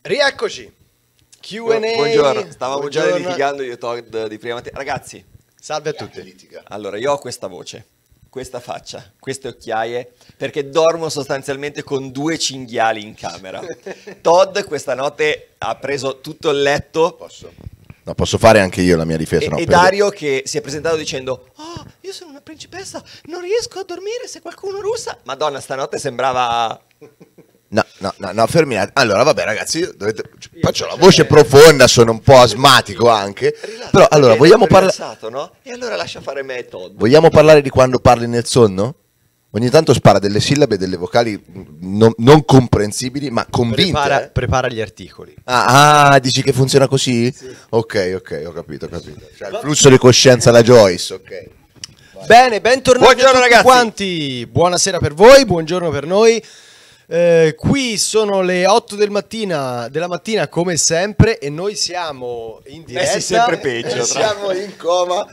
Rieccoci. Q&A. Buongiorno, stavamo Buongiorno. già litigando io Todd di prima mattina. Ragazzi, salve a tutti. Allora, io ho questa voce, questa faccia, queste occhiaie, perché dormo sostanzialmente con due cinghiali in camera. Todd questa notte ha preso tutto il letto. Posso? No, posso fare anche io la mia difesa. E, no, e Dario che si è presentato dicendo: Oh, io sono una principessa, non riesco a dormire se qualcuno russa. Madonna, stanotte sembrava No, no, no, no, fermi. Allora, vabbè, ragazzi, io dovete... Cioè, faccio la cioè, voce eh, profonda, sono un po' asmatico anche. Rilato, però allora, vogliamo parlare. No? E allora lascia fare me e Todd. Vogliamo parlare di quando parli nel sonno? Ogni tanto spara delle sillabe e delle vocali mm, non, non, comprensibili, ma convinte. Prepara, eh? prepara gli articoli. Ah, ah, dici che funziona così? Sì. Ok, ok, ho capito, ho capito. Cioè, il flusso di coscienza la Joyce, ok. Vai. Bene, bentornati Buongiorno, a tutti ragazzi. quanti. Buonasera per voi, buongiorno per noi. Eh, qui sono le 8 del mattina, della mattina come sempre e noi siamo in eh diretta. Messi sempre peggio. Eh, siamo in coma.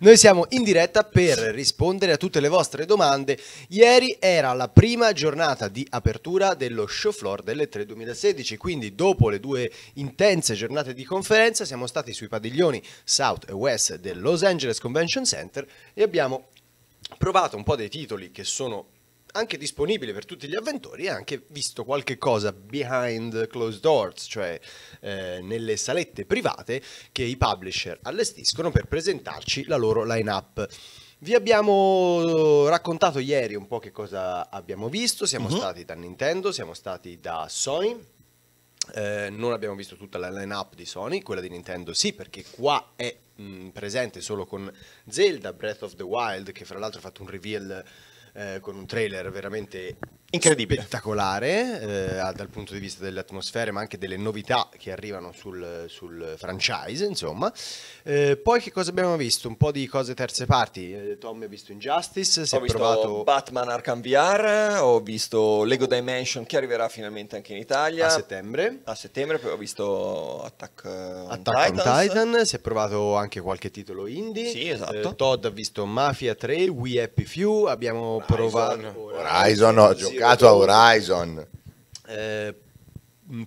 Noi siamo in diretta per rispondere a tutte le vostre domande. Ieri era la prima giornata di apertura dello show floor delle 3 2016, quindi dopo le due intense giornate di conferenza siamo stati sui padiglioni South e West del Los Angeles Convention Center e abbiamo provato un po' dei titoli che sono anche disponibile per tutti gli avventori e anche visto qualche cosa behind closed doors, cioè eh, nelle salette private che i publisher allestiscono per presentarci la loro line-up. Vi abbiamo raccontato ieri un po' che cosa abbiamo visto, siamo uh-huh. stati da Nintendo, siamo stati da Sony, eh, non abbiamo visto tutta la line-up di Sony, quella di Nintendo sì, perché qua è mh, mm, presente solo con Zelda Breath of the Wild, che fra l'altro ha fatto un reveal eh, con un trailer veramente Incredibile. Spettacolare eh, dal punto di vista delle atmosfere, ma anche delle novità che arrivano sul, sul franchise, insomma. Eh, poi che cosa abbiamo visto? Un po' di cose terze parti. Eh, Tom ha visto Injustice, si ho è visto provato... Batman Arkham VR, ho visto Lego Dimension che arriverà finalmente anche in Italia. A settembre. A settembre, poi ho visto Attack on, Attack on Titan, si è provato anche qualche titolo indie. Sì, esatto. Eh, Todd ha visto Mafia 3, We Happy Few, abbiamo Horizon. provato... Horizon, ho giocato giocato a Horizon. Eh,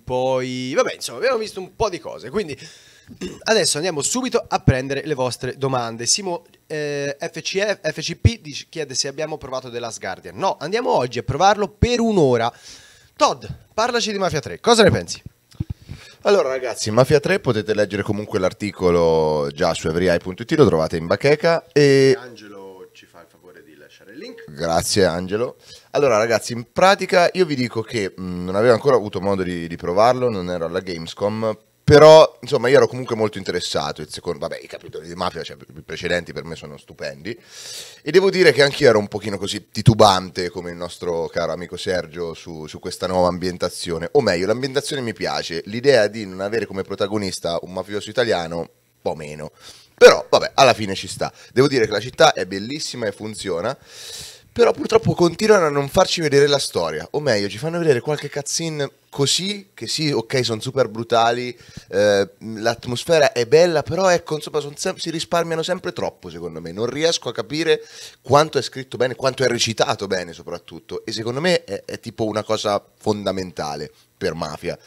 poi, vabbè, insomma, abbiamo visto un po' di cose, quindi adesso andiamo subito a prendere le vostre domande. Simo eh, FCF, FCP dice, chiede se abbiamo provato The Last Guardian. No, andiamo oggi a provarlo per un'ora. Todd, parlaci di Mafia 3, cosa ne pensi? Allora ragazzi, Mafia 3 potete leggere comunque l'articolo già su everyeye.it, lo trovate in bacheca e... Angelo link. Grazie Angelo. Allora ragazzi, in pratica io vi dico che mh, mm, non avevo ancora avuto modo di, di provarlo, non ero alla Gamescom, però insomma io ero comunque molto interessato il secondo, vabbè i capitoli di mafia cioè, i precedenti per me sono stupendi e devo dire che anch'io ero un pochino così titubante come il nostro caro amico Sergio su, su questa nuova ambientazione o meglio l'ambientazione mi piace l'idea di non avere come protagonista un mafioso italiano un po' meno però, vabbè, alla fine ci sta. Devo dire che la città è bellissima e funziona. Però purtroppo continuano a non farci vedere la storia. O meglio, ci fanno vedere qualche cutscene così, che sì, ok, sono super brutali, eh, l'atmosfera è bella, però ecco, insomma, sem- si risparmiano sempre troppo, secondo me. Non riesco a capire quanto è scritto bene, quanto è recitato bene soprattutto. E secondo me è, è tipo una cosa fondamentale per Mafia.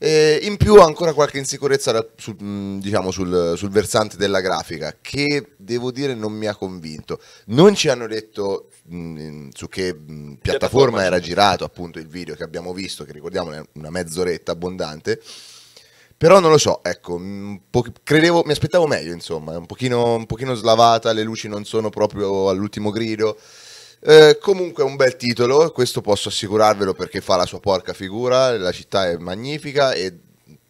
E eh, in più ancora qualche insicurezza sul, mm, diciamo, sul, sul versante della grafica che devo dire non mi ha convinto. Non ci hanno detto mm, su che mm, piattaforma, piattaforma era girato appunto il video che abbiamo visto, che ricordiamo è una mezz'oretta abbondante. Però non lo so, ecco, credevo, mi aspettavo meglio, insomma, un pochino, un pochino slavata, le luci non sono proprio all'ultimo grido. Eh, comunque è un bel titolo, questo posso assicurarvelo perché fa la sua porca figura, la città è magnifica e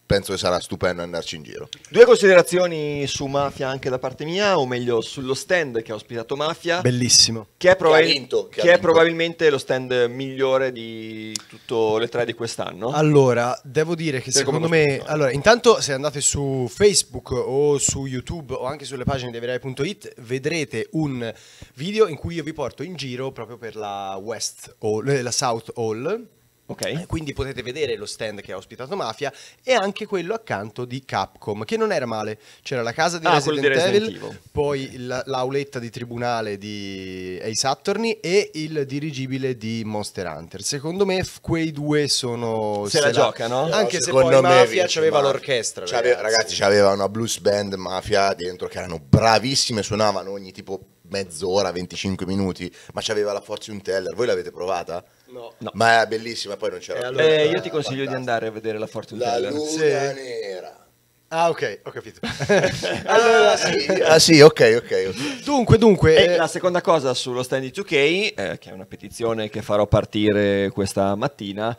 penso che sarà stupendo andarci in giro. Due considerazioni su Mafia anche da parte mia, o meglio sullo stand che ha ospitato Mafia. Bellissimo. Che è, probabil- che vinto, che che è probabilmente lo stand migliore di tutte le tre di quest'anno. Allora, devo dire che per secondo me... Allora, intanto se andate su Facebook o su YouTube o anche sulle pagine di Averai.it vedrete un video in cui io vi porto in giro proprio per la West Hall, eh, la South Hall Okay. Eh, quindi potete vedere lo stand che ha ospitato Mafia e anche quello accanto di Capcom, che non era male. C'era la casa di ah, Resident, di Resident Evil, Evil, poi l'auletta di tribunale di Ace Attorney e il dirigibile di Monster Hunter. Secondo me quei due sono... Se, se la, la giocano. Anche no, se poi Mafia c'aveva l'orchestra. Ragazzi, c'aveva una blues band Mafia dentro che erano bravissime, suonavano ogni tipo mezz'ora, 25 minuti, ma c'aveva la Fortune Teller. Voi l'avete provata? No. no. Ma è bellissima, poi non c'era. Eh, allora, eh, io ti consiglio fantastico. di andare a vedere la Fortune Fortuna La luna sì. nera. Ah, ok, ho capito. allora, ah, sì. ah, sì, ok, ok. Dunque, dunque. E eh, la seconda cosa sullo stand di 2K, eh, che è una petizione che farò partire questa mattina,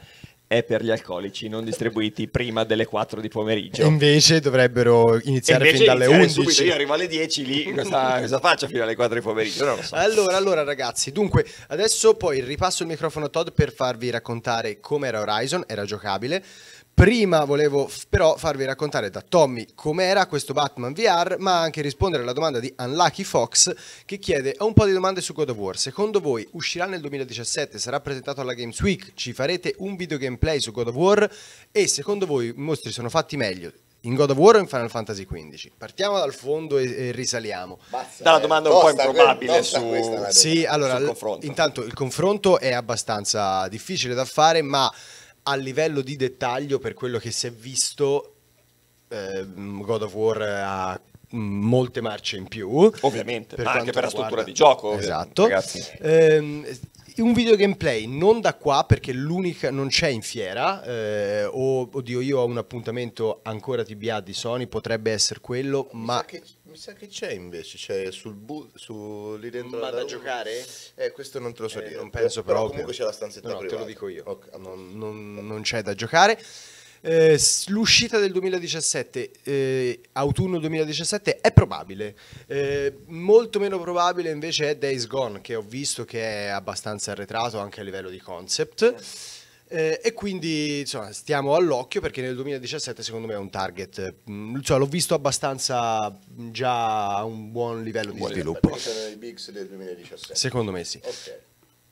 è per gli alcolici non distribuiti prima delle 4 di pomeriggio. Invece dovrebbero iniziare invece fin dalle iniziare 11. Subito, io arrivo alle 10 lì, cosa, cosa faccio fino alle 4 di pomeriggio? So. Allora, allora ragazzi, dunque adesso poi ripasso il microfono a Todd per farvi raccontare com'era Horizon, era giocabile Prima volevo però farvi raccontare da Tommy com'era questo Batman VR, ma anche rispondere alla domanda di Unlucky Fox che chiede ho un po' di domande su God of War. Secondo voi uscirà nel 2017, sarà presentato alla Games Week, ci farete un video gameplay su God of War e secondo voi i mostri sono fatti meglio in God of War o in Final Fantasy XV? Partiamo dal fondo e, e risaliamo. Basta, Dalla domanda eh, un po' improbabile su, questa. sì, allora, sul confronto. Intanto il confronto è abbastanza difficile da fare, ma a livello di dettaglio, per quello che si è visto, eh, God of War ha mm, molte marce in più. Ovviamente, per anche per la struttura di gioco. Esatto. Ragazzi. Ehm, un video gameplay non da qua perché l'unica non c'è in fiera eh, o oddio io ho un appuntamento ancora TBA di Sony potrebbe essere quello ma che mi sa che c'è invece, c'è sul bu- su, lì dentro. Ma da giocare? Eh, questo non te lo so eh, dire. Non penso però. Proprio. Comunque c'è la stanzetta no, no, privata. te lo dico io. Okay, ah, non, non, non c'è da giocare. Eh, l'uscita del 2017, eh, autunno 2017, è probabile. Eh, molto meno probabile invece è Days Gone, che ho visto che è abbastanza arretrato anche a livello di concept. Eh, e quindi insomma, stiamo all'occhio perché nel 2017 secondo me è un target, cioè, l'ho visto abbastanza mm, già a un buon livello di sviluppo. Sono i bigs del 2017. Secondo me sì. Okay.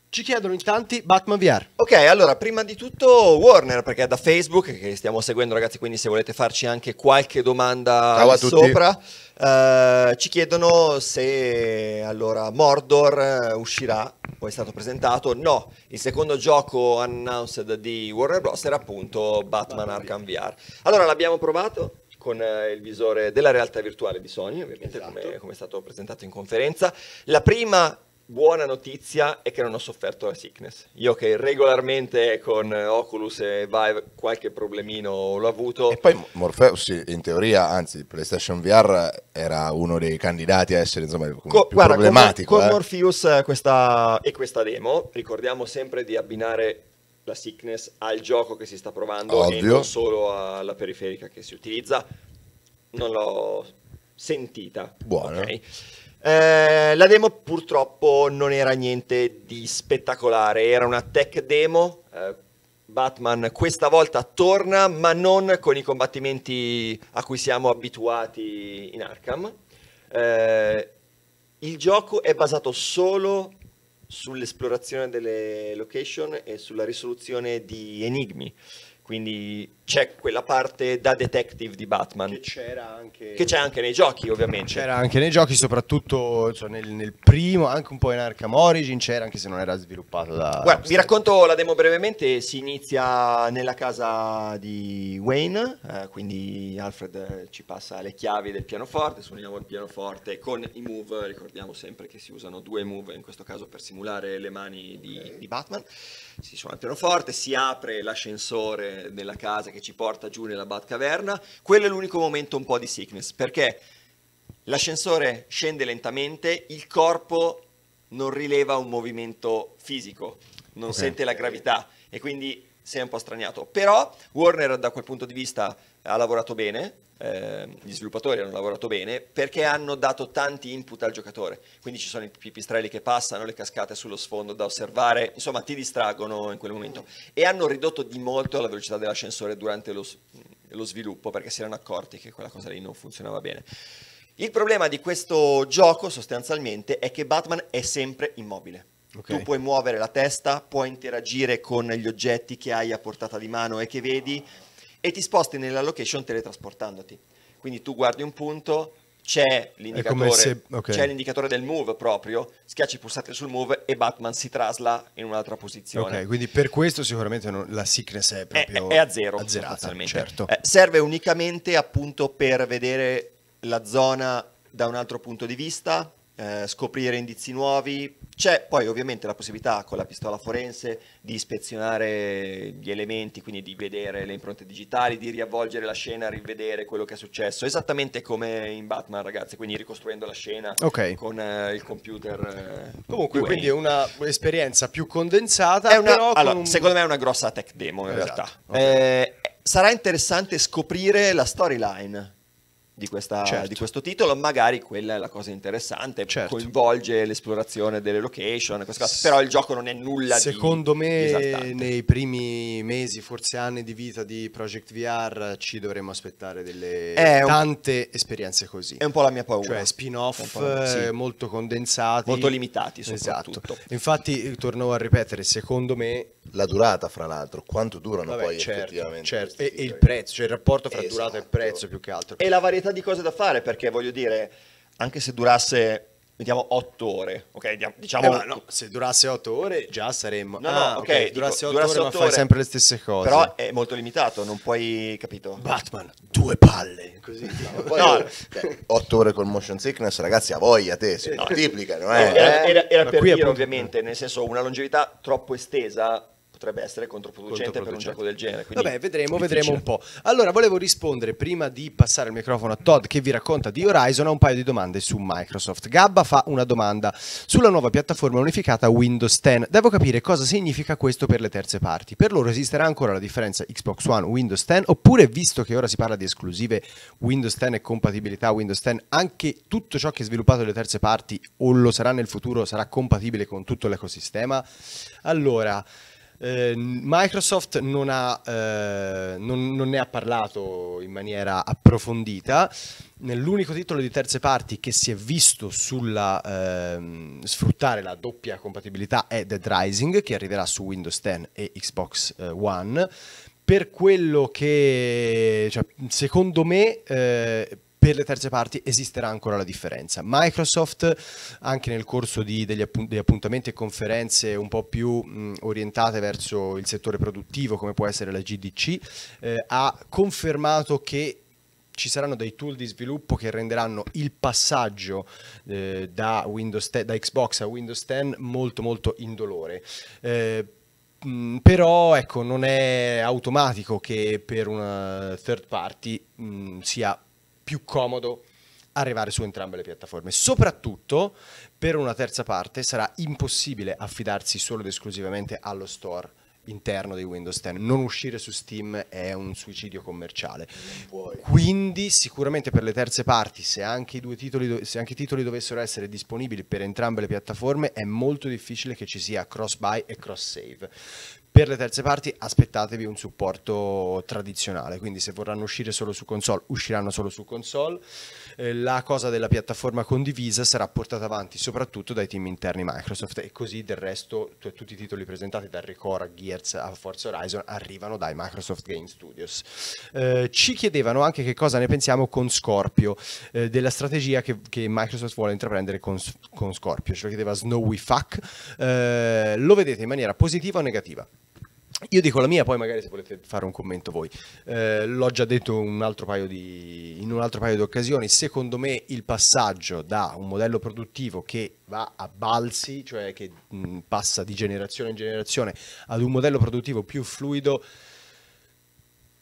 Ci chiedono in tanti Batman VR. Ok, allora prima di tutto Warner perché è da Facebook che stiamo seguendo ragazzi, quindi se volete farci anche qualche domanda Ciao sopra. Tutti. Uh, ci chiedono se allora Mordor eh, uscirà, poi è stato presentato. No, il secondo gioco announced di Warner Bros. era appunto Batman Arkham VR. Allora l'abbiamo provato con eh, il visore della realtà virtuale di Sony, ovviamente esatto. come, come è stato presentato in conferenza. La prima buona notizia è che non ho sofferto la sickness. Io che regolarmente con eh, Oculus e Vive qualche problemino l'ho avuto. E poi Morpheus in teoria, anzi PlayStation VR era uno dei candidati a essere insomma Co- guarda, problematico. Con, eh. con Morpheus eh, questa, e questa demo ricordiamo sempre di abbinare la sickness al gioco che si sta provando Ovvio. e non solo alla periferica che si utilizza. Non l'ho sentita. Buona. Okay? Eh, la demo purtroppo non era niente di spettacolare, era una tech demo. Eh, Batman questa volta torna, ma non con i combattimenti a cui siamo abituati in Arkham. Eh, il gioco è basato solo sull'esplorazione delle location e sulla risoluzione di enigmi. Quindi c'è quella parte da detective di Batman. Che c'era anche... Che c'è anche nei giochi, ovviamente. C'era anche nei giochi, soprattutto cioè, nel, nel, primo, anche un po' in Arkham Origin c'era, anche se non era sviluppato da... Guarda, vi racconto la demo brevemente. Si inizia nella casa di Wayne, eh, quindi Alfred eh, ci passa le chiavi del pianoforte, suoniamo il pianoforte con i move, ricordiamo sempre che si usano due move, in questo caso per simulare le mani di, di Batman. Si suona il pianoforte, si apre l'ascensore nella casa che ci porta giù nella Batcaverna, quello è l'unico momento un po' di sickness, perché l'ascensore scende lentamente, il corpo non rileva un movimento fisico, non okay. sente la gravità e quindi sei un po' straniato. Però Warner da quel punto di vista ha lavorato bene, eh, gli sviluppatori hanno lavorato bene perché hanno dato tanti input al giocatore. Quindi ci sono i pipistrelli che passano, le cascate sullo sfondo da osservare, insomma ti distraggono in quel momento. E hanno ridotto di molto la velocità dell'ascensore durante lo, lo sviluppo perché si erano accorti che quella cosa lì non funzionava bene. Il problema di questo gioco sostanzialmente è che Batman è sempre immobile. Okay. Tu puoi muovere la testa, puoi interagire con gli oggetti che hai a portata di mano e che vedi, e ti sposti nella location teletrasportandoti. Quindi tu guardi un punto, c'è l'indicatore, se, okay. c'è l'indicatore, del move proprio, schiacci il pulsante sul move e Batman si trasla in un'altra posizione. Ok, quindi per questo sicuramente non, la sickness è proprio... È, è a zero, azzerata, certo. Eh, serve unicamente appunto per vedere la zona da un altro punto di vista, eh, scoprire indizi nuovi. C'è poi ovviamente la possibilità con la pistola forense di ispezionare gli elementi, quindi di vedere le impronte digitali, di riavvolgere la scena, rivedere quello che è successo, esattamente come in Batman ragazzi, quindi ricostruendo la scena okay. con eh, il computer. Eh, Comunque, QA. quindi è un'esperienza più condensata. È una, però allora, un... Secondo me è una grossa tech demo in esatto. realtà. Okay. Eh, sarà interessante scoprire la storyline di, questa, certo. di, questo titolo, magari quella è la cosa interessante, certo. coinvolge l'esplorazione delle location, S- però il gioco non è nulla Secondo di Secondo me nei primi mesi, forse anni di vita di Project VR ci dovremmo aspettare delle è tante esperienze così. È un po' la mia paura. Cioè spin-off sì. Eh, molto condensati. Molto limitati soprattutto. Esatto. Infatti torno a ripetere, secondo me... La durata fra l'altro, quanto durano Vabbè, poi certo, effettivamente. Certo. E, e, il prezzo, cioè il rapporto fra esatto. durata e esatto. prezzo più che altro. E la varietà varietà di cose da fare perché voglio dire, anche se durasse vediamo 8 ore, ok? Diciamo eh, no, se durasse 8 ore già saremmo No, ah, no, ok, okay. durasse 8 ore, ma fai sempre le stesse cose. Però è molto limitato, non puoi, capito? Batman, due palle, così. No, poi, no. Cioè, 8 ore con motion sickness, ragazzi, a voglia te, si eh. moltiplicano, eh. Era, era, era per dire appunto... ovviamente, nel senso una longevità troppo estesa potrebbe essere controproducente, per un gioco del genere. Vabbè, vedremo, vedremo un po'. Allora, volevo rispondere prima di passare il microfono a Todd che vi racconta di Horizon a un paio di domande su Microsoft. Gabba fa una domanda sulla nuova piattaforma unificata Windows 10. Devo capire cosa significa questo per le terze parti. Per loro esisterà ancora la differenza Xbox One Windows 10 oppure visto che ora si parla di esclusive Windows 10 e compatibilità Windows 10, anche tutto ciò che è sviluppato dalle terze parti o lo sarà nel futuro sarà compatibile con tutto l'ecosistema? Allora, eh, Microsoft non, ha, eh, non, non, ne ha parlato in maniera approfondita. Nell'unico titolo di terze parti che si è visto sulla eh, sfruttare la doppia compatibilità è Dead Rising, che arriverà su Windows 10 e Xbox eh, One. Per quello che, cioè, secondo me, eh, per le terze parti esisterà ancora la differenza. Microsoft, anche nel corso di, degli, appunt degli, appuntamenti e conferenze un po' più mh, orientate verso il settore produttivo, come può essere la GDC, eh, ha confermato che ci saranno dei tool di sviluppo che renderanno il passaggio eh, da, 10, da, Xbox a Windows 10 molto molto indolore. Eh, mh, però ecco, non è automatico che per una third party mh, sia più comodo arrivare su entrambe le piattaforme. Soprattutto per una terza parte sarà impossibile affidarsi solo ed esclusivamente allo store interno di Windows 10. Non uscire su Steam è un suicidio commerciale. Quindi sicuramente per le terze parti, se anche, i due titoli, se anche i titoli dovessero essere disponibili per entrambe le piattaforme, è molto difficile che ci sia cross buy e cross save. Per le terze parti aspettatevi un supporto tradizionale, quindi se vorranno uscire solo su console, usciranno solo su console. Eh, la cosa della piattaforma condivisa sarà portata avanti soprattutto dai team interni Microsoft e così del resto tutti i titoli presentati dal Record a Gears a Forza Horizon arrivano dai Microsoft Game Studios. Eh, ci chiedevano anche che cosa ne pensiamo con Scorpio, eh, della strategia che, che, Microsoft vuole intraprendere con, con Scorpio, ce lo chiedeva Snowy Fuck, eh, lo vedete in maniera positiva o negativa? Io dico la mia, poi magari se volete fare un commento voi. Eh, l'ho già detto un di, in un altro paio di occasioni, secondo me il passaggio da un modello produttivo che va a balzi, cioè che mh, passa di generazione in generazione, ad un modello produttivo più fluido,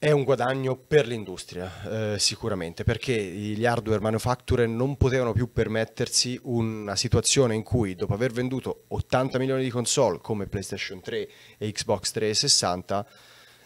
è un guadagno per l'industria, eh, sicuramente, perché gli hardware manufacturer non potevano più permettersi una situazione in cui, dopo aver venduto 80 milioni di console come PlayStation 3 e Xbox 360,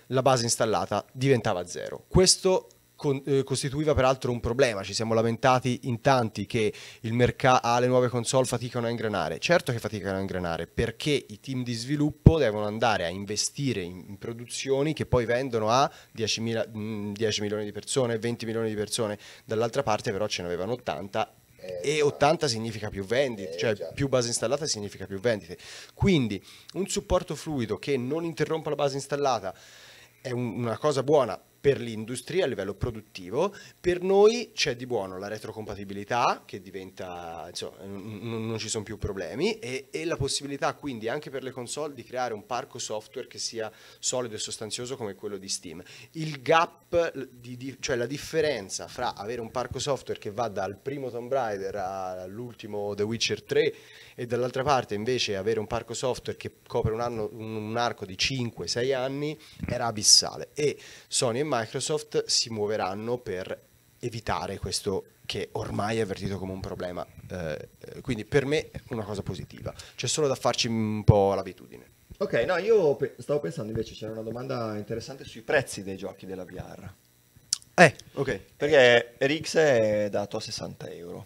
la base installata diventava zero. Questo con, eh, costituiva peraltro un problema. Ci siamo lamentati in tanti che il mercato ah, le nuove console faticano a ingranare. Certo che faticano a ingranare perché i team di sviluppo devono andare a investire in, in produzioni che poi vendono a 10, mila, mh, 10 milioni di persone, 20 milioni di persone. Dall'altra parte però ce ne avevano 80 eh, e 80 significa più vendite, eh, cioè più base installata significa più vendite. Quindi un supporto fluido che non interrompa la base installata è un, una cosa buona, per l'industria a livello produttivo. Per noi c'è di buono la retrocompatibilità che diventa, insomma, n- non ci sono più problemi e, e la possibilità quindi anche per le console di creare un parco software che sia solido e sostanzioso come quello di Steam. Il gap, di, di, cioè la differenza fra avere un parco software che va dal primo Tomb Raider all'ultimo The Witcher 3 e dall'altra parte invece avere un parco software che copre un, anno, un arco di 5-6 anni era abissale e Sony e Microsoft si muoveranno per evitare questo che ormai è avvertito come un problema. Eh, eh, quindi per me è una cosa positiva. C'è solo da farci un po' l'abitudine. Ok, no, io pe- stavo pensando invece, c'era una domanda interessante sui prezzi dei giochi della VR. Eh, ok. Eh. Perché Rix è dato a 60 euro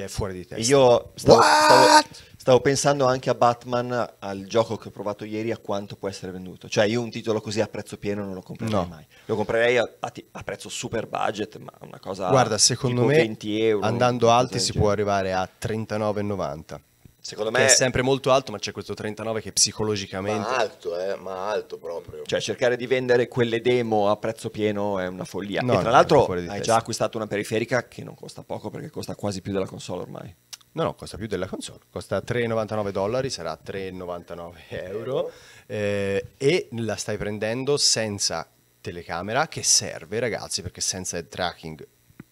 che è fuori di testa. Io stavo, stavo, stavo, pensando anche a Batman, al gioco che ho provato ieri, a quanto può essere venduto. Cioè io un titolo così a prezzo pieno non lo comprerei no. mai. Lo comprerei a, a, a, prezzo super budget, ma una cosa... Guarda, secondo me euro, andando alti si genere. può arrivare a 39,90. Secondo me è sempre molto alto, ma c'è questo 39 che psicologicamente... Ma alto, eh, ma alto proprio. Cioè cercare di vendere quelle demo a prezzo pieno è una follia. No, e tra l'altro hai testa. già acquistato una periferica che non costa poco perché costa quasi più della console ormai. No, no, costa più della console. Costa 3,99 dollari, sarà 3,99 euro. Eh, e la stai prendendo senza telecamera che serve ragazzi perché senza head tracking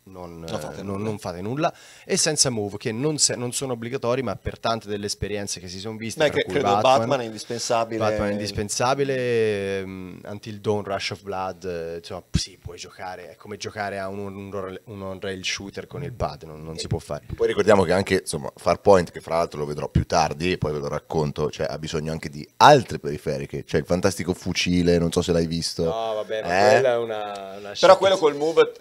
non, fate eh, non, non, fate nulla e senza move che non, se, non, sono obbligatori ma per tante delle esperienze che si sono viste Beh, che credo Batman, Batman, è indispensabile Batman è indispensabile um, Until Dawn, Rush of Blood eh, insomma sì puoi giocare è come giocare a un, un, un on-rail shooter con il pad non, non si può fare poi ricordiamo che anche insomma Farpoint che fra l'altro lo vedrò più tardi poi ve lo racconto cioè, ha bisogno anche di altre periferiche cioè il fantastico fucile non so se l'hai visto no vabbè ma eh? quella è una, una però quello col move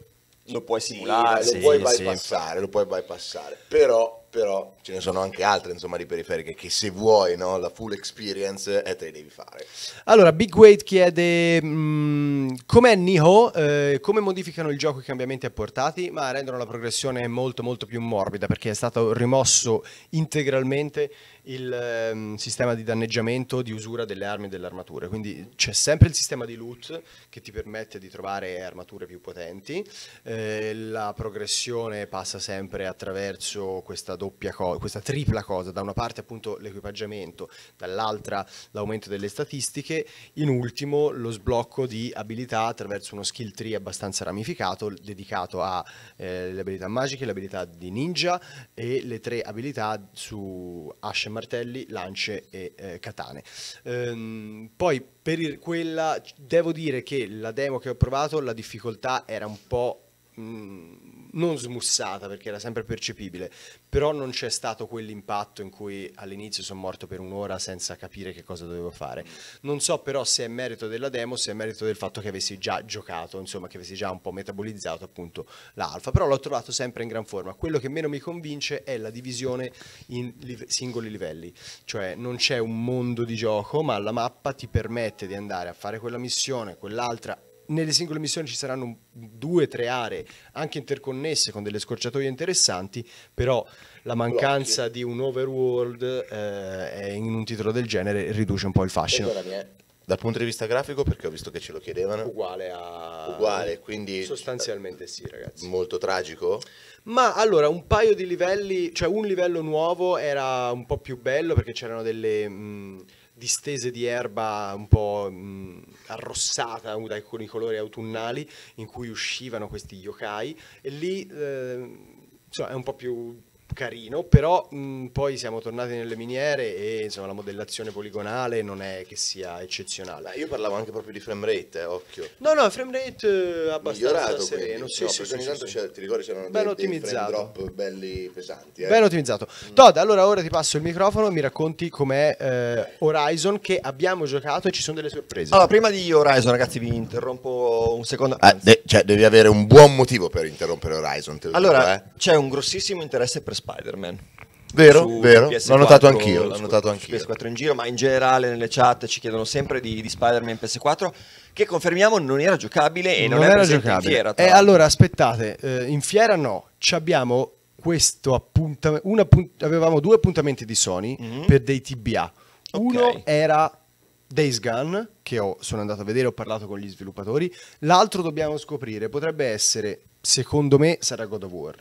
lo puoi simulare, sì, lo, puoi bypassare, lo puoi bypassare, però però ce ne sono anche altre insomma di periferiche che se vuoi no, la full experience eh, te le devi fare allora Big Wait chiede mm, com'è Niho eh, come modificano il gioco i cambiamenti apportati ma rendono la progressione molto molto più morbida perché è stato rimosso integralmente il um, sistema di danneggiamento, di usura delle armi e delle armature. Quindi c'è sempre il sistema di loot che ti permette di trovare armature più potenti. Eh, la progressione passa sempre attraverso questa, co- questa tripla cosa, da una parte appunto l'equipaggiamento, dall'altra l'aumento delle statistiche, in ultimo lo sblocco di abilità attraverso uno skill tree abbastanza ramificato dedicato alle eh, abilità magiche, le abilità di ninja e le tre abilità su Ashen martelli, lance e eh, katane. Ehm, poi per il, quella devo dire che la demo che ho provato la difficoltà era un po' non smussata perché era sempre percepibile, però non c'è stato quell'impatto in cui all'inizio sono morto per un'ora senza capire che cosa dovevo fare. Non so però se è merito della demo, se è merito del fatto che avessi già giocato, insomma che avessi già un po' metabolizzato appunto l'alfa, però l'ho trovato sempre in gran forma. Quello che meno mi convince è la divisione in live singoli livelli, cioè non c'è un mondo di gioco, ma la mappa ti permette di andare a fare quella missione, quell'altra nelle singole missioni ci saranno due o tre aree, anche interconnesse con delle scorciatoie interessanti, però la mancanza Blocchi. di un overworld eh, in un titolo del genere riduce un po' il fascino. Eh. Dal punto di vista grafico, perché ho visto che ce lo chiedevano. Uguale a... Uguale, quindi... Sostanzialmente sì, ragazzi. Molto tragico? Ma allora, un paio di livelli, cioè un livello nuovo era un po' più bello perché c'erano delle... Mh, distese di erba un po' mh, arrossata dai, con i colori autunnali in cui uscivano questi yokai e lì eh, insomma, è un po' più carino, però mh, mm, poi siamo tornati nelle miniere e insomma, la modellazione poligonale non è che sia eccezionale. Ah, io parlavo anche proprio di frame rate, eh, occhio. No, no, frame rate eh, abbastanza Migliorato, sereno. Sì, no, sì, sì, ogni tanto sì. ti ricordi c'erano ben dei, ottimizzato. Dei drop belli pesanti. Eh? Ben ottimizzato. Mm. Todd, allora ora ti passo il microfono e mi racconti com'è eh, Horizon che abbiamo giocato e ci sono delle sorprese. Allora, prima di Horizon, ragazzi, vi interrompo un secondo. Ah, de- cioè, devi avere un buon motivo per interrompere Horizon. allora, dico, eh. c'è un grossissimo interesse per Spider-Man. Vero, vero, PS4, l'ho notato anch'io, l'ho notato anch'io. PS4 in giro, ma in generale nelle chat ci chiedono sempre di, di Spider-Man PS4 che confermiamo non era giocabile e non, non era giocabile. Fiera, eh, allora aspettate, eh, in fiera no, ci abbiamo questo appuntamento, appunt- avevamo due appuntamenti di Sony mm-hmm. per dei TBA. Okay. Uno era Days Gone, che ho, sono andato a vedere, ho parlato con gli sviluppatori. L'altro dobbiamo scoprire, potrebbe essere, secondo me, sarà God of War.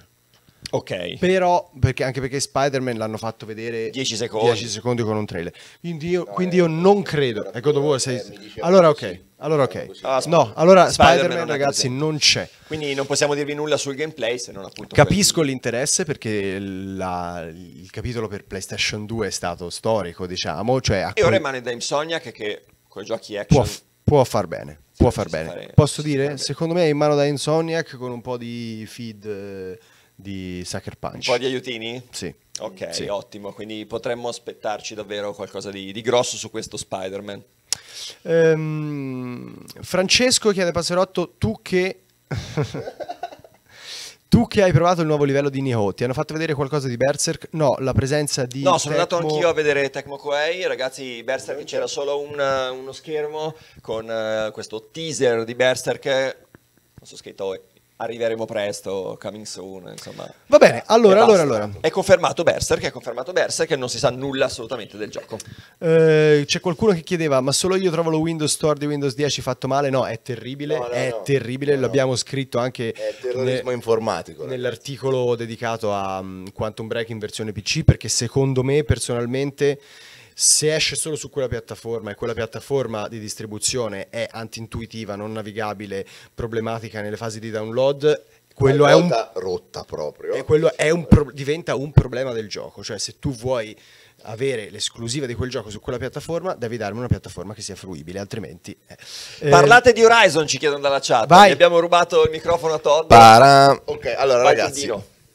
Ok. Però, perché, anche perché Spider-Man l'hanno fatto vedere 10 secondi. 10 secondi con un trailer. Quindi io, no, quindi eh, io non credo. Ecco dove eh, sei. Allora, ok. Allora, ok. Ah, no, allora Spider-Man, Spider-Man ragazzi, non, non c'è. Quindi non possiamo dirvi nulla sul gameplay se non appunto. Capisco quello. l'interesse perché la, il capitolo per PlayStation 2 è stato storico, diciamo. Cioè e ora rimane da Insomniac che con i giochi action. Può, può far bene. Può far bene. Fare, Posso dire? Secondo me è in mano da Insomniac con un po' di feed eh, di Sucker Punch. Un po' di aiutini? Sì. Ok, sì. ottimo, quindi potremmo aspettarci davvero qualcosa di, di grosso su questo Spider-Man. Ehm, Francesco chiede Passerotto, tu che... Tu che hai provato il nuovo livello di Nioh, ti hanno fatto vedere qualcosa di Berserk? No, la presenza di. No, sono Tecmo... andato anch'io a vedere Tecmo Koei. Ragazzi, Berserk c'era solo un, eh, uno schermo con uh, questo teaser di Berserk. Non so scritto eh arriveremo presto, coming soon, insomma. Va bene, allora, allora, allora. È confermato che è confermato Berserk che non si sa nulla assolutamente del gioco. Eh, c'è qualcuno che chiedeva, ma solo io trovo lo Windows Store di Windows 10 fatto male? No, è terribile, no, no, è no, terribile, l'abbiamo scritto anche... È terrorismo ne, informatico. Nell'articolo dedicato a um, Quantum Break in versione PC, perché secondo me, personalmente se esce solo su quella piattaforma e quella piattaforma di distribuzione è antintuitiva, non navigabile, problematica nelle fasi di download, quello è un, rotta proprio. E quello un pro, diventa un problema del gioco, cioè se tu vuoi avere l'esclusiva di quel gioco su quella piattaforma, devi darmi una piattaforma che sia fruibile, altrimenti... Eh. eh Parlate di Horizon, ci chiedono dalla chat. Vai. abbiamo rubato il microfono a Todd. Para. Ok, allora Vai ragazzi,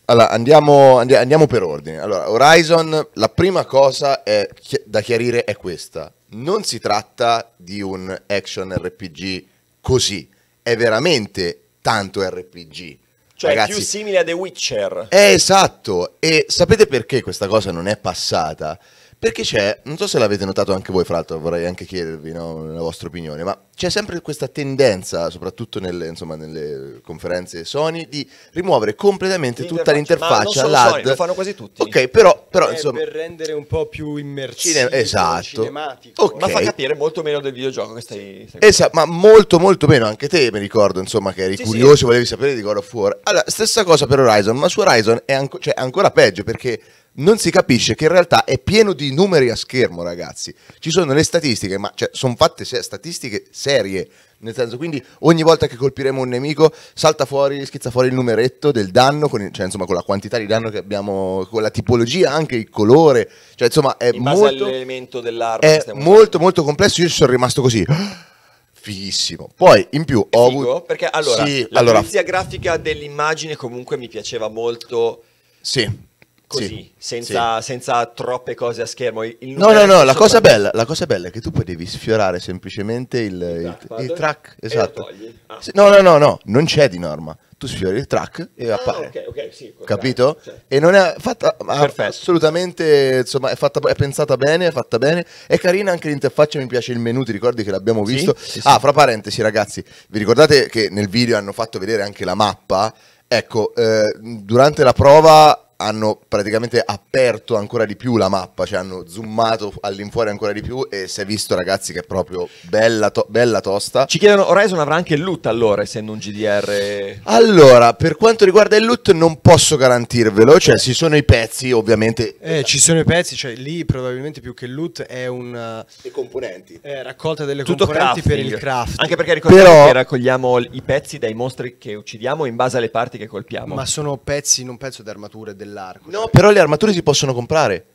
allora, andiamo, andiamo, per ordine. Allora, Horizon, la prima cosa è, da chiarire è questa. Non si tratta di un action RPG così. È veramente tanto RPG. Cioè Ragazzi, più simile a The Witcher. È esatto. E sapete perché questa cosa non è passata? Perché c'è, non so se l'avete notato anche voi, fra l'altro vorrei anche chiedervi no, la vostra opinione, ma c'è sempre questa tendenza, soprattutto nelle, insomma, nelle conferenze Sony, di rimuovere completamente tutta l'interfaccia. Ma LAD. Sony, lo fanno quasi tutti. Ok, però, però eh, insomma... Per rendere un po' più immersivo, Cine- esatto. cinematico. Okay. Ma fa capire molto meno del videogioco che stai... stai esatto, ma molto molto meno, anche te mi ricordo, insomma, che eri sì, curioso, sì. volevi sapere di God of War. Allora, stessa cosa per Horizon, ma su Horizon è, anco- cioè, è ancora peggio perché non si capisce che in realtà è pieno di numeri a schermo, ragazzi. Ci sono le statistiche, ma cioè, sono fatte se- statistiche serie. Nel senso, quindi ogni volta che colpiremo un nemico, salta fuori, schizza fuori il numeretto del danno, con, il, cioè, insomma, con la quantità di danno che abbiamo, con la tipologia, anche il colore. Cioè, insomma, è, in molto, è molto, molto complesso. Io ci sono rimasto così fighissimo. Poi in più ho avuto perché allora sì, la allora... grafica dell'immagine comunque mi piaceva molto. Sì, così, sì, senza, sì. senza, troppe cose a schermo. no, no, no, la cosa, bella, la cosa, bella, è che tu poi devi sfiorare semplicemente il, il, il, il track, esatto. Ah. No, no, no, no, non c'è di norma. Tu sfiori il track e ah, appare. Okay, okay, sì, Capito? Certo. E non è fatta assolutamente, insomma, è, fatta, è, pensata bene, è fatta bene. È carina anche l'interfaccia, mi piace il menu, ti ricordi che l'abbiamo visto? Ah, fra parentesi ragazzi, vi ricordate che nel video hanno fatto vedere anche la mappa? Ecco, eh, durante la prova hanno praticamente aperto ancora di più la mappa, cioè hanno zoomato all'infuori ancora di più e si è visto ragazzi che è proprio bella, to- bella tosta. Ci chiedono, Horizon avrà anche il loot allora essendo un GDR? Allora, per quanto riguarda il loot non posso garantirvelo, cioè ci sono i pezzi ovviamente. Eh, ci sono i pezzi, cioè lì probabilmente più che il loot è un... Le componenti. Eh, raccolta delle Tutto componenti crafting. per il craft. Anche perché ricordiamo Però... che raccogliamo i pezzi dai mostri che uccidiamo in base alle parti che colpiamo. Ma sono pezzi, non penso d'armatura, armature, delle dell'arco. No, cioè. però le armature si possono comprare.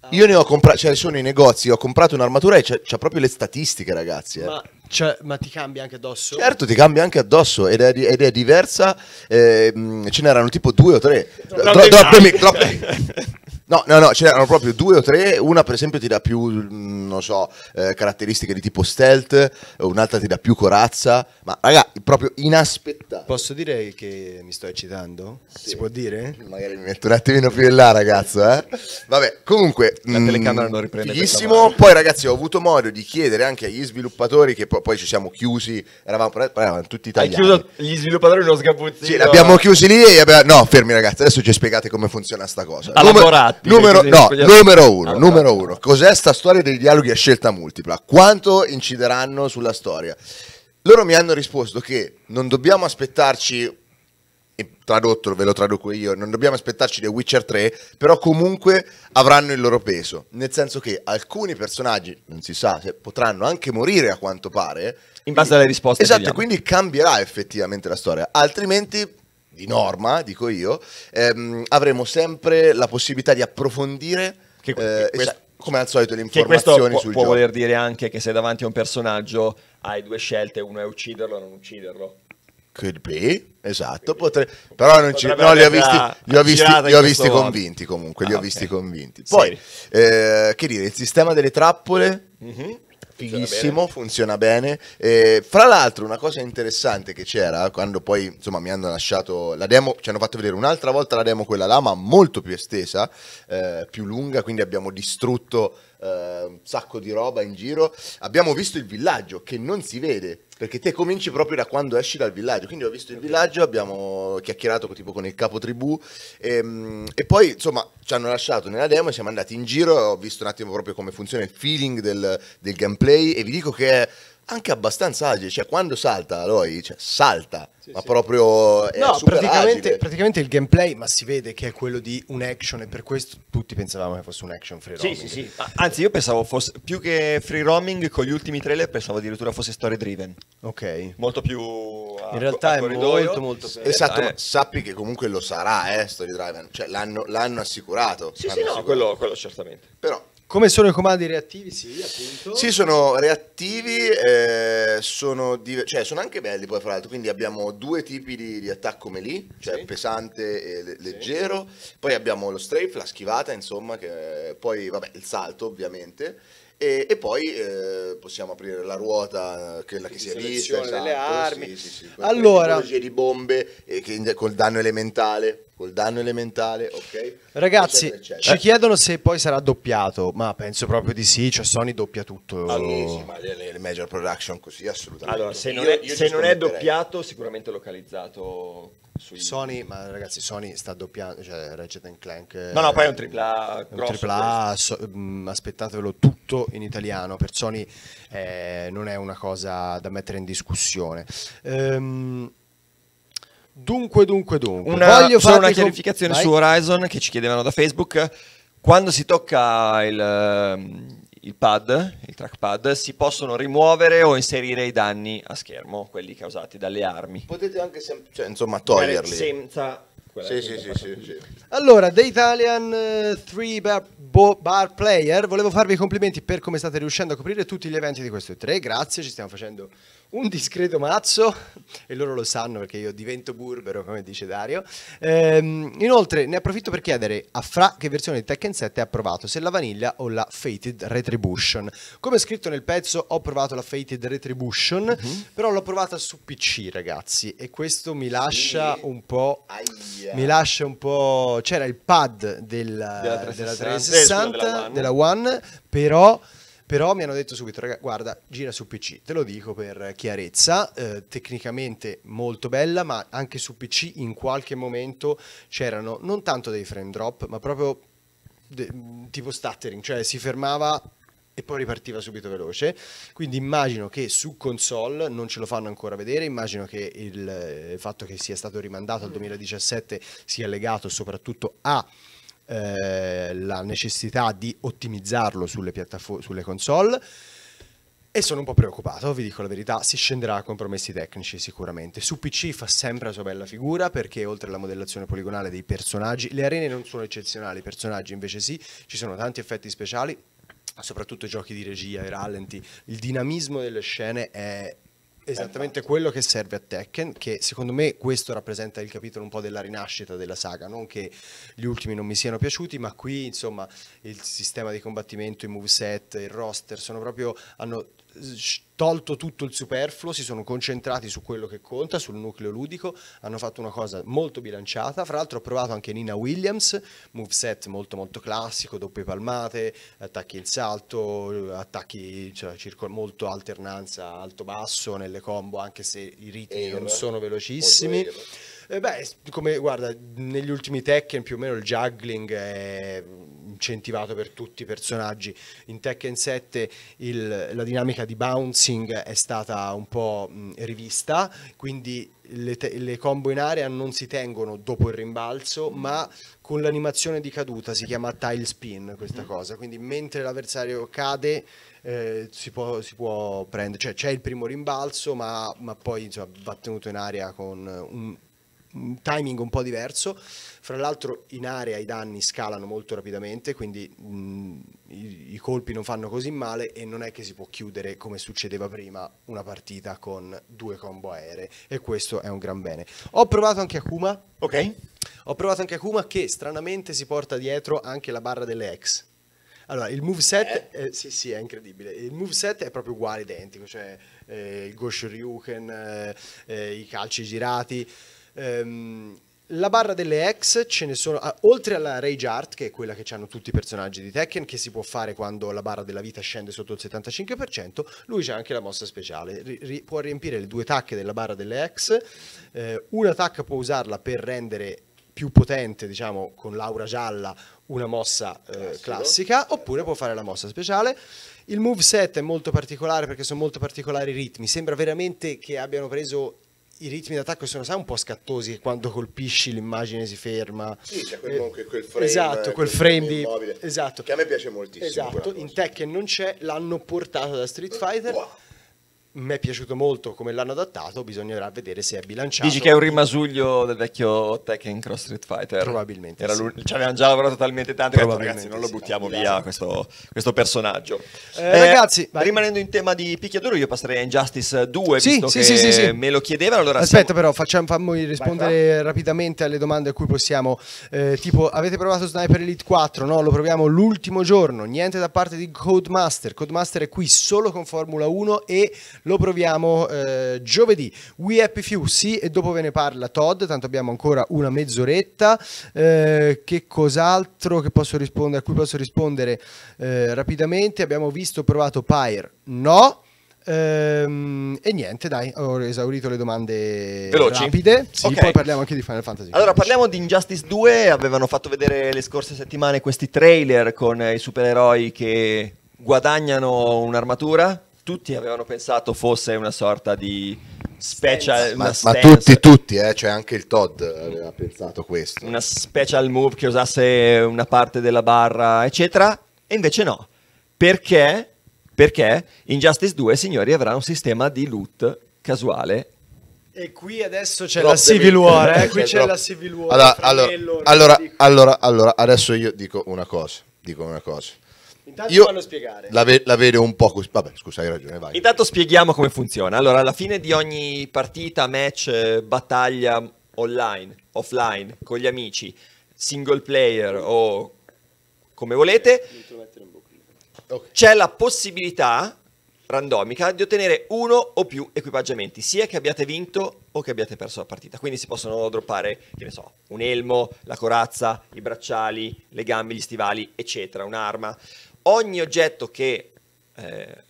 Ah. Io ne ho comprate, cioè sono i negozi, ho comprato un'armatura e c'ha proprio le statistiche, ragazzi. Eh. Ma, cioè, ma, ti cambia anche addosso? Certo, ti cambia anche addosso ed è, ed è diversa. Eh, ce n'erano tipo due o tre. Drop, drop, drop, drop, No, no, no, ce n'erano proprio due o tre, una per esempio ti dà più, mm, non so, eh, caratteristiche di tipo stealth, un'altra ti dà più corazza, ma raga, proprio inaspettato. Posso dire che mi sto eccitando? Sì. Si può dire? Magari mi metto un attimino più in là ragazzo, eh? Vabbè, comunque... La telecamera mm, non riprende. Fighissimo, poi ragazzi ho avuto modo di chiedere anche agli sviluppatori, che poi, ci siamo chiusi, eravamo, eravamo tutti italiani. Hai chiuso gli sviluppatori uno sgabuzzino? Sì, l'abbiamo chiusi lì e abbiamo... No, fermi ragazzi, adesso ci spiegate come funziona sta cosa. Allora. come numero, no, numero, uno, allora, numero uno. Cos'è sta storia dei dialoghi a scelta multipla? Quanto incideranno sulla storia? Loro mi hanno risposto che non dobbiamo aspettarci tradotto, ve lo traduco io, non dobbiamo aspettarci The Witcher 3, però comunque avranno il loro peso, nel senso che alcuni personaggi, non si sa, se potranno anche morire a quanto pare. In base alle risposte. Esatto, quindi cambierà effettivamente la storia, altrimenti di norma, dico io, ehm, avremo sempre la possibilità di approfondire che, eh, questo, come al solito le informazioni questo può, sul può voler dire anche che se davanti a un personaggio hai due scelte, uno è ucciderlo o non ucciderlo. Could be, esatto, Potrebbe, però non ci, no, li ho visti, li ho visti, li ho visti convinti comunque, li ah, ho okay. visti convinti. Poi, eh, che dire, il sistema delle trappole... Mm-hmm fighissimo, funziona bene. E, eh, fra l'altro, una cosa interessante che c'era quando poi insomma mi hanno lasciato la demo, ci hanno fatto vedere un'altra volta la demo quella là, ma molto più estesa, eh, più lunga, quindi abbiamo distrutto eh, un sacco di roba in giro. Abbiamo visto il villaggio che non si vede perché te cominci proprio da quando esci dal villaggio. Quindi ho visto il villaggio, abbiamo chiacchierato tipo con il capo tribù e, ehm, e poi insomma ci hanno lasciato nella demo, siamo andati in giro, ho visto un attimo proprio come funziona il feeling del, del gameplay e vi dico che è anche abbastanza agile, cioè quando salta Aloy, cioè, salta, sì, ma sì. proprio è No, praticamente, praticamente, il gameplay, ma si vede che è quello di un action e per questo tutti pensavamo che fosse un action free roaming. Sì, sì, ah, sì. Anzi, io pensavo fosse più che free roaming con gli ultimi trailer pensavo addirittura fosse story driven. Ok. Molto più a, In realtà è corridoio. molto molto più Esatto, eh. ma sappi che comunque lo sarà, eh, story driven, cioè l'hanno, assicurato. Sì, sì, assicurato. no, quello, quello certamente. Però come sono i comandi reattivi? Sì, appunto. Sì, sono reattivi, eh, sono, cioè, sono, anche belli poi fra l'altro, quindi abbiamo due tipi di, di attacco melee, cioè sì. pesante e le leggero, sì. poi abbiamo lo strafe, la schivata insomma, che, poi vabbè il salto ovviamente, e, e, poi eh, possiamo aprire la ruota, eh, quella che si è vista, esatto, delle armi, sì, sì, sì, allora, di bombe eh, che, col danno elementale col danno elementale, ok? Ragazzi, eccetera, eccetera. ci chiedono se poi sarà doppiato, ma penso proprio di sì, cioè Sony doppia tutto. Allora, sì, ma le, le, major production così assolutamente. Allora, se non, io, è, io se non è, doppiato, sicuramente localizzato sui... Sony, ma ragazzi, Sony sta doppiando, cioè Ratchet Clank... No, no, poi è un eh, tripla Un tripla so, mh, mm, aspettatevelo tutto in italiano, per Sony eh, non è una cosa da mettere in discussione. Ehm... Um, Dunque, dunque, dunque. Una, Voglio fare una chiarificazione con... su Horizon che ci chiedevano da Facebook. Quando si tocca il, ehm, il pad, il trackpad, si possono rimuovere o inserire i danni a schermo, quelli causati dalle armi. Potete anche sem- cioè, insomma, toglierli. Senza sì, sì, sì, allora, The Italian 3 eh, bar, bo, bar, Player, volevo farvi i complimenti per come state riuscendo a coprire tutti gli eventi di questo 3. Grazie, ci stiamo facendo un discreto mazzo, e loro lo sanno perché io divento burbero, come dice Dario. Ehm, inoltre ne approfitto per chiedere a Fra che versione di Tekken 7 ha provato, se la vaniglia o la Fated Retribution. Come scritto nel pezzo ho provato la Fated Retribution, mm-hmm. però l'ho provata su PC ragazzi, e questo mi lascia sì. un po'... Aia. Mi lascia un po'... C'era il pad del, della 360, della, 360, della One, della One però però mi hanno detto subito, raga, guarda, gira su PC, te lo dico per chiarezza, eh, tecnicamente molto bella, ma anche su PC in qualche momento c'erano non tanto dei frame drop, ma proprio de- tipo stuttering, cioè si fermava e poi ripartiva subito veloce. Quindi immagino che su console non ce lo fanno ancora vedere, immagino che il, eh, il fatto che sia stato rimandato al 2017 sia legato soprattutto a eh, la necessità di ottimizzarlo sulle, sulle console e sono un po' preoccupato, vi dico la verità, si scenderà a compromessi tecnici sicuramente. Su PC fa sempre la sua bella figura perché oltre alla modellazione poligonale dei personaggi, le arene non sono eccezionali, i personaggi invece sì, ci sono tanti effetti speciali, soprattutto i giochi di regia, i rallenti, il dinamismo delle scene è Esattamente quello che serve a Tekken, che secondo me questo rappresenta il capitolo un po' della rinascita della saga, non che gli ultimi non mi siano piaciuti, ma qui insomma il sistema di combattimento, i moveset, il roster sono proprio, hanno tolto tutto il superfluo, si sono concentrati su quello che conta, sul nucleo ludico, hanno fatto una cosa molto bilanciata, fra l'altro ho provato anche Nina Williams, moveset molto molto classico, doppie palmate, attacchi in salto, attacchi cioè, molto alternanza alto-basso nelle combo, anche se i ritmi non eh. sono velocissimi. Eh beh, come guarda, negli ultimi Tekken più o meno il juggling è incentivato per tutti i personaggi. In Tekken 7 il, la dinamica di bouncing è stata un po' mh, rivista, quindi le, te- le, combo in area non si tengono dopo il rimbalzo, mm. ma con l'animazione di caduta si chiama mm. tile spin questa mm. cosa. Quindi mentre l'avversario cade eh, si, può, si, può, prendere, cioè c'è il primo rimbalzo, ma, ma poi insomma, va tenuto in aria con un un timing un po' diverso. Fra l'altro in area i danni scalano molto rapidamente, quindi mh, mm, i, i, colpi non fanno così male e non è che si può chiudere come succedeva prima una partita con due combo aeree e questo è un gran bene. Ho provato anche Akuma. Ok. Ho provato anche Akuma che stranamente si porta dietro anche la barra delle ex. Allora, il moveset, eh? eh sì, sì, è incredibile. Il moveset è proprio uguale, identico, cioè eh, il Gosho Ryuken, eh, eh, i calci girati. Ehm, la barra delle ex ce ne sono, oltre alla Rage Art, che è quella che hanno tutti i personaggi di Tekken, che si può fare quando la barra della vita scende sotto il 75%, lui c'ha anche la mossa speciale, ri, ri, può riempire le due tacche della barra delle ex, eh, una tacca può usarla per rendere più potente, diciamo, con l'aura gialla, una mossa eh, classica, oppure può fare la mossa speciale. Il moveset è molto particolare perché sono molto particolari i ritmi, sembra veramente che abbiano preso i ritmi d'attacco sono sai, un po' scattosi quando colpisci l'immagine si ferma. Sì, c'è quel, eh, quel frame. Esatto, eh, quel frame di... Immobile, esatto. Che a me piace moltissimo. Esatto, in Tekken non c'è, l'hanno portato da Street Fighter. Wow mi è piaciuto molto come l'hanno adattato, bisognerà vedere se è bilanciato. Dici che è un rimasuglio del vecchio Tekken Cross Street Fighter? Probabilmente. Era sì. Ci avevano già lavorato talmente tanto che ragazzi non lo buttiamo sì, via esatto. questo, questo personaggio. Eh, eh, ragazzi, vai. rimanendo in tema di picchiaduro, io passerei a Injustice 2, sì, visto sì, sì, me lo chiedevano. Allora Aspetta siamo... però, facciamo, fammi rispondere vai, rapidamente alle domande a cui possiamo. Eh, tipo, avete provato Sniper Elite 4? No, lo proviamo l'ultimo giorno, niente da parte di Codemaster. Codemaster è qui solo con Formula 1 e lo proviamo eh, giovedì. We Happy Few, sì, e dopo ve ne parla Todd, tanto abbiamo ancora una mezz'oretta. Eh, che cos'altro che posso rispondere, a cui posso rispondere eh, rapidamente? Abbiamo visto, provato Pyre? No. Ehm, e niente, dai, ho esaurito le domande Veloci. rapide. Sì, okay. poi parliamo anche di Final Fantasy. Allora, parliamo di Injustice 2. Avevano fatto vedere le scorse settimane questi trailer con i supereroi che guadagnano un'armatura tutti avevano pensato fosse una sorta di special ma, ma tutti tutti eh, cioè anche il Todd aveva pensato questo una special move che usasse una parte della barra eccetera e invece no perché perché in Justice 2 signori avrà un sistema di loot casuale e qui adesso c'è la Civil War, eh? qui c'è, c'è la Civil War. Allora, allora, allora, allora, adesso io dico una cosa, dico una cosa. Intanto io fanno spiegare. La, ve- la, vedo un po' Vabbè, scusa, hai ragione. Vai. Intanto spieghiamo come funziona. Allora, alla fine di ogni partita, match, eh, battaglia online, offline, con gli amici, single player o come volete, c'è la possibilità randomica di ottenere uno o più equipaggiamenti, sia che abbiate vinto o che abbiate perso la partita. Quindi si possono droppare, che ne so, un elmo, la corazza, i bracciali, le gambe, gli stivali, eccetera, un'arma ogni oggetto che eh,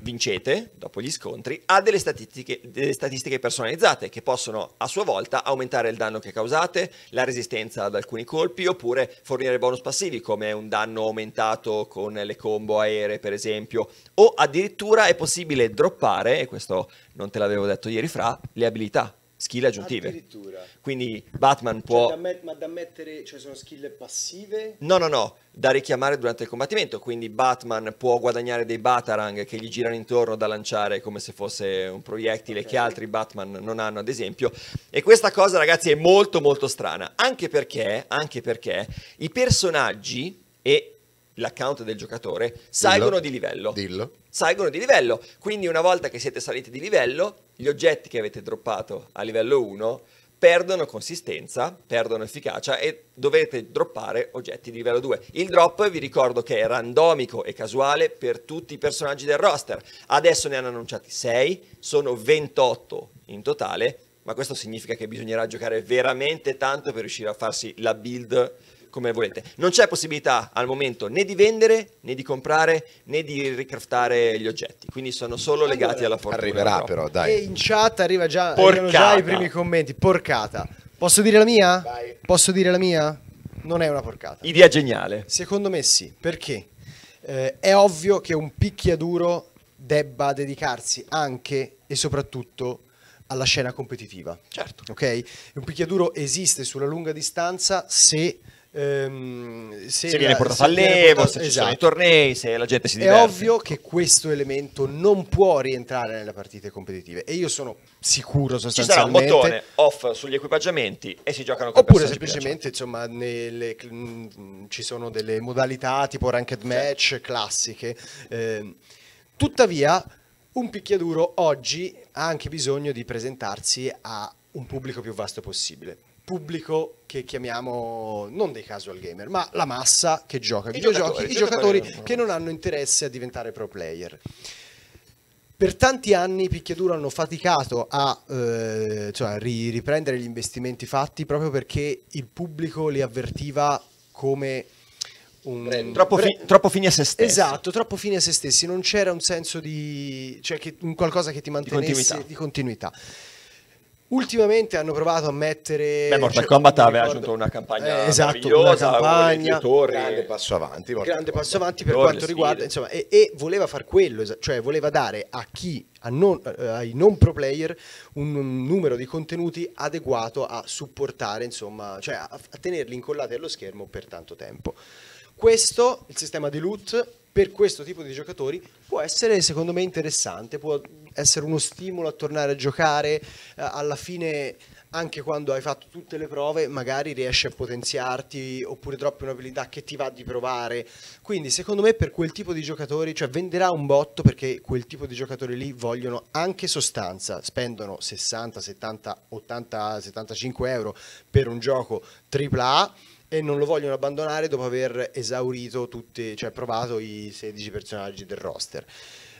vincete dopo gli scontri ha delle statistiche, delle statistiche, personalizzate che possono a sua volta aumentare il danno che causate, la resistenza ad alcuni colpi oppure fornire bonus passivi come un danno aumentato con le combo aeree per esempio o addirittura è possibile droppare, e questo non te l'avevo detto ieri fra, le abilità skill aggiuntive. Addirittura. Quindi Batman può... Cioè, da met- ma da mettere, cioè sono skill passive? No, no, no, da richiamare durante il combattimento, quindi Batman può guadagnare dei Batarang che gli girano intorno da lanciare come se fosse un proiettile okay. che altri Batman non hanno, ad esempio. E questa cosa, ragazzi, è molto molto strana, anche perché, anche perché i personaggi e l'account del giocatore salgono Dillo. di livello. Dillo. Salgono di livello, quindi una volta che siete saliti di livello gli oggetti che avete droppato a livello 1 perdono consistenza, perdono efficacia e dovete droppare oggetti di livello 2. Il drop vi ricordo che è randomico e casuale per tutti i personaggi del roster. Adesso ne hanno annunciati 6, sono 28 in totale, ma questo significa che bisognerà giocare veramente tanto per riuscire a farsi la build come volete. Non c'è possibilità al momento né di vendere, né di comprare, né di ricraftare gli oggetti, quindi sono solo legati alla fortuna. Arriverà però, però dai. E in chat arriva già, già i primi commenti, porcata. Posso dire la mia? Vai. Posso dire la mia? Non è una porcata. Idea geniale. Secondo me sì, perché eh, è ovvio che un picchiaduro debba dedicarsi anche e soprattutto alla scena competitiva. Certo. Ok? Un picchiaduro esiste sulla lunga distanza se Ehm, se, se, viene la, portato se all'Evo, portato, se ci esatto. sono i esatto. tornei, se la gente si diverte. È ovvio che questo elemento non può rientrare nelle partite competitive e io sono sicuro sostanzialmente... Ci sarà un bottone off sugli equipaggiamenti e si giocano con Oppure semplicemente insomma nelle, mh, mm, ci sono delle modalità tipo ranked match classiche. Ehm, tuttavia un picchiaduro oggi ha anche bisogno di presentarsi a un pubblico più vasto possibile pubblico che chiamiamo non dei casual gamer, ma la massa che gioca I videogiochi, i giocatori, che non hanno interesse a diventare pro player. Per tanti anni Picchiaduro hanno faticato a, eh, cioè ri riprendere gli investimenti fatti proprio perché il pubblico li avvertiva come un... Troppo, fi troppo, fini a se stessi. Esatto, troppo fini a se stessi, non c'era un senso di... cioè che, un qualcosa che ti mantenesse di continuità. Di continuità. Ultimamente hanno provato a mettere. Beh, Mortal cioè, Kombat aveva ricordo... aggiunto una campagna eh, esatto, una campagna, un grande passo avanti. Mortal grande Kombat. passo avanti per quanto riguarda. Insomma, e, e, voleva far quello, cioè voleva dare a chi, a non, eh, ai non pro player, un, un, numero di contenuti adeguato a supportare, insomma, cioè a, a tenerli incollati allo schermo per tanto tempo. Questo, il sistema di loot, per questo tipo di giocatori può essere secondo me interessante, può essere uno stimolo a tornare a giocare, eh, alla fine anche quando hai fatto tutte le prove magari riesci a potenziarti oppure troppi un'abilità che ti va di provare. Quindi secondo me per quel tipo di giocatori, cioè venderà un botto perché quel tipo di giocatori lì vogliono anche sostanza, spendono 60, 70, 80, 75 euro per un gioco AAA e non lo vogliono abbandonare dopo aver esaurito tutti, cioè provato i 16 personaggi del roster.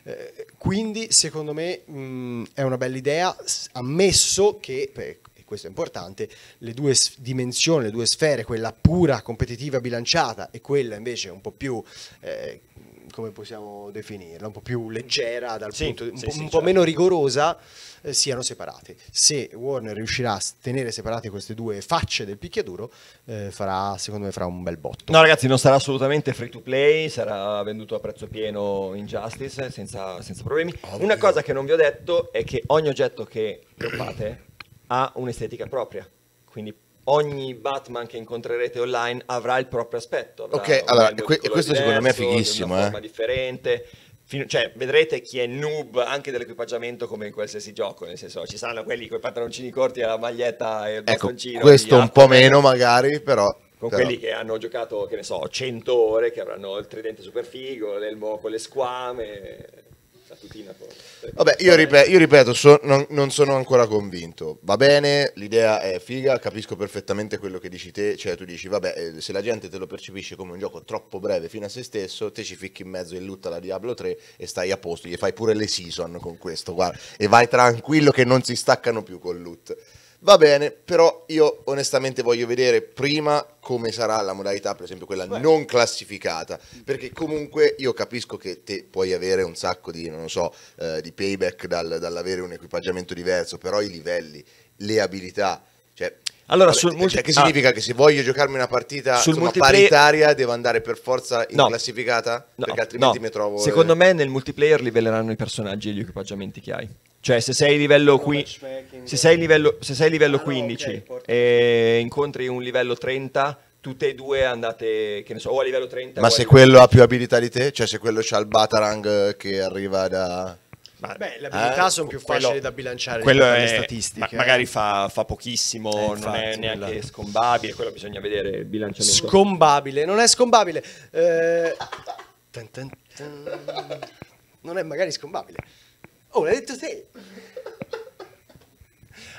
Eh, quindi secondo me mh, mm, è una bella idea, ammesso che, e questo è importante, le due dimensioni, le due sfere, quella pura competitiva bilanciata e quella invece un po' più... Eh, come possiamo definirla, un po' più leggera, dal sì, punto, sì, un, sì, un certo. po' meno rigorosa, eh, siano separate. Se Warner riuscirà a tenere separate queste due facce del picchiaduro, eh, farà, secondo me farà un bel botto. No ragazzi, non sarà assolutamente free to play, sarà venduto a prezzo pieno in Justice, eh, senza, senza problemi. Ovvio. Una cosa che non vi ho detto è che ogni oggetto che droppate ha un'estetica propria, quindi ogni Batman che incontrerete online avrà il proprio aspetto. ok, allora, que- questo diverso, secondo me è fighissimo. Una forma eh? differente. Fino, cioè, vedrete chi è noob anche dell'equipaggiamento come in qualsiasi gioco, nel senso ci saranno quelli con i pantaloncini corti e la maglietta e il ecco, bastoncino. Questo un po' meno magari, però con però. quelli che hanno giocato, che ne so, 100 ore, che avranno il tridente super figo, l'elmo con le squame battutina forse. Vabbè, io, eh. ripeto, io ripeto so, non, non, sono ancora convinto. Va bene, l'idea è figa, capisco perfettamente quello che dici te, cioè tu dici, vabbè, eh, se la gente te lo percepisce come un gioco troppo breve fino a se stesso, te ci ficchi in mezzo in lutta la Diablo 3 e stai a posto, gli fai pure le season con questo, guarda, e vai tranquillo che non si staccano più con loot. Va bene, però io onestamente voglio vedere prima come sarà la modalità, per esempio quella Beh. non classificata, perché comunque io capisco che te puoi avere un sacco di, non so, eh, di payback dal, dall'avere un equipaggiamento diverso, però i livelli, le abilità, cioè allora, vabbè, sul cioè, che significa ah, che se voglio giocarmi una partita insomma, paritaria devo andare per forza in no, classificata? No, perché altrimenti no. mi trovo... Secondo eh... me nel multiplayer livelleranno i personaggi e gli equipaggiamenti che hai. Cioè, se sei livello, qui, se sei livello, se sei livello 15 e incontri un livello 30, tutte e due andate, che ne so, o a livello 30. Ma se quello 20. ha più abilità di te, cioè se quello ha il Batarang che arriva da. Beh, le eh? abilità eh, sono più facili da bilanciare quello è, statistiche. Ma, eh. magari fa, fa pochissimo, eh, infatti, non è neanche nulla. scombabile, quello bisogna vedere il bilanciamento. Scombabile, non è scombabile. Eh, Non è magari scombabile. Oh, l'hai detto te!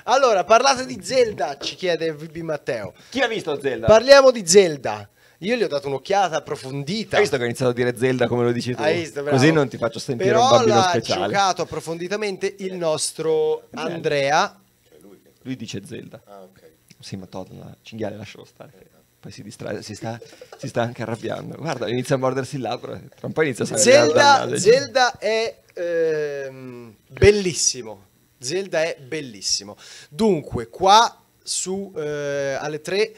Allora, parlate di Zelda, ci chiede VB Matteo. Chi ha visto Zelda? Parliamo di Zelda. Io gli ho dato un'occhiata approfondita. Hai visto che ho iniziato a dire Zelda come lo dici tu? Hai visto, Così non ti faccio sentire Però un bambino speciale. Però l'ha giocato approfonditamente il nostro Andrea. Lui, dice Zelda. Ah, ok. Sì, ma Todd, la cinghiale lascialo stare. Poi si distrae, si sta, si sta anche arrabbiando. Guarda, inizia a mordersi il labbro. Tra un po' inizia a Zelda, Zelda è ehm, bellissimo. Zelda è bellissimo. Dunque, qua su eh, alle 3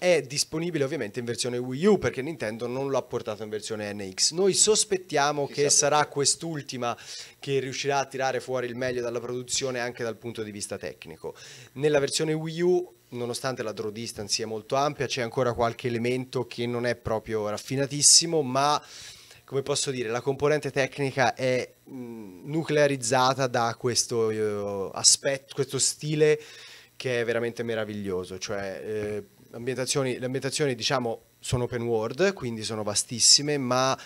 è disponibile ovviamente in versione Wii U perché Nintendo non l'ha portato in versione NX. Noi sospettiamo Chissà che perché. sarà quest'ultima che riuscirà a tirare fuori il meglio dalla produzione anche dal punto di vista tecnico. Nella versione Wii U, nonostante la draw distance sia molto ampia, c'è ancora qualche elemento che non è proprio raffinatissimo, ma come posso dire, la componente tecnica è mm, nuclearizzata da questo eh, aspetto, questo stile che è veramente meraviglioso, cioè eh, ambientazioni, le ambientazioni diciamo sono open world, quindi sono vastissime, ma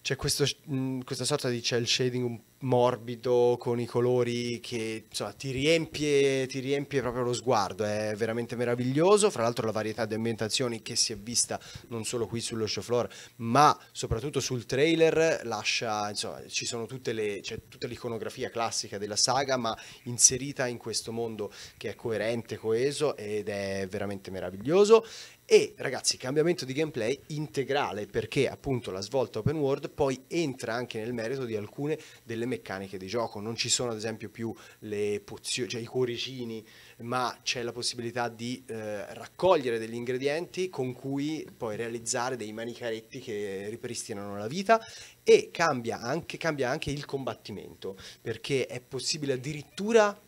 c'è questo, mh, mm, questa sorta di cel shading un po' morbido con i colori che insomma, ti, riempie, ti riempie proprio lo sguardo, è veramente meraviglioso, fra l'altro la varietà di ambientazioni che si è vista non solo qui sullo show floor ma soprattutto sul trailer lascia, insomma, ci sono tutte le, c'è tutta l'iconografia classica della saga ma inserita in questo mondo che è coerente, coeso ed è veramente meraviglioso e ragazzi, cambiamento di gameplay integrale perché appunto la svolta open world poi entra anche nel merito di alcune delle meccaniche di gioco. Non ci sono ad esempio più le pozioni, cioè i cuoricini, ma c'è la possibilità di eh, raccogliere degli ingredienti con cui poi realizzare dei manicaretti che ripristinano la vita e cambia anche, cambia anche il combattimento perché è possibile addirittura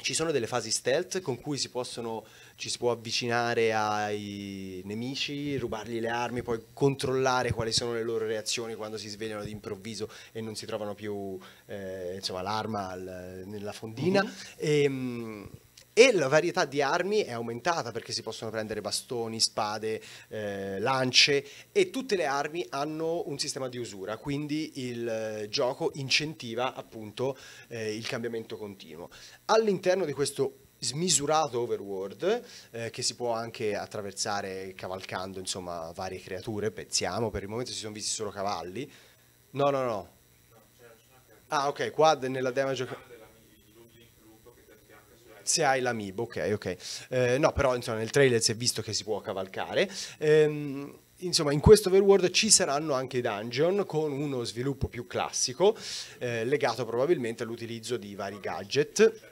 ci sono delle fasi stealth con cui si possono ci si può avvicinare ai nemici, rubargli le armi, poi controllare quali sono le loro reazioni quando si svegliano d'improvviso e non si trovano più eh, insomma, l'arma al, nella fondina. Mm -hmm. e, ehm, e la varietà di armi è aumentata perché si possono prendere bastoni, spade, eh, lance e tutte le armi hanno un sistema di usura, quindi il eh, gioco incentiva appunto eh, il cambiamento continuo. All'interno di questo smisurato overworld eh, che si può anche attraversare cavalcando insomma varie creature, pensiamo, per il momento si sono visti solo cavalli. No, no, no. Ah, ok, qua nella demo gioca se hai l'amibo, ok, ok. Eh, no, però insomma, nel trailer si è visto che si può cavalcare. Ehm, insomma, in questo overworld ci saranno anche i dungeon con uno sviluppo più classico, eh, legato probabilmente all'utilizzo di vari gadget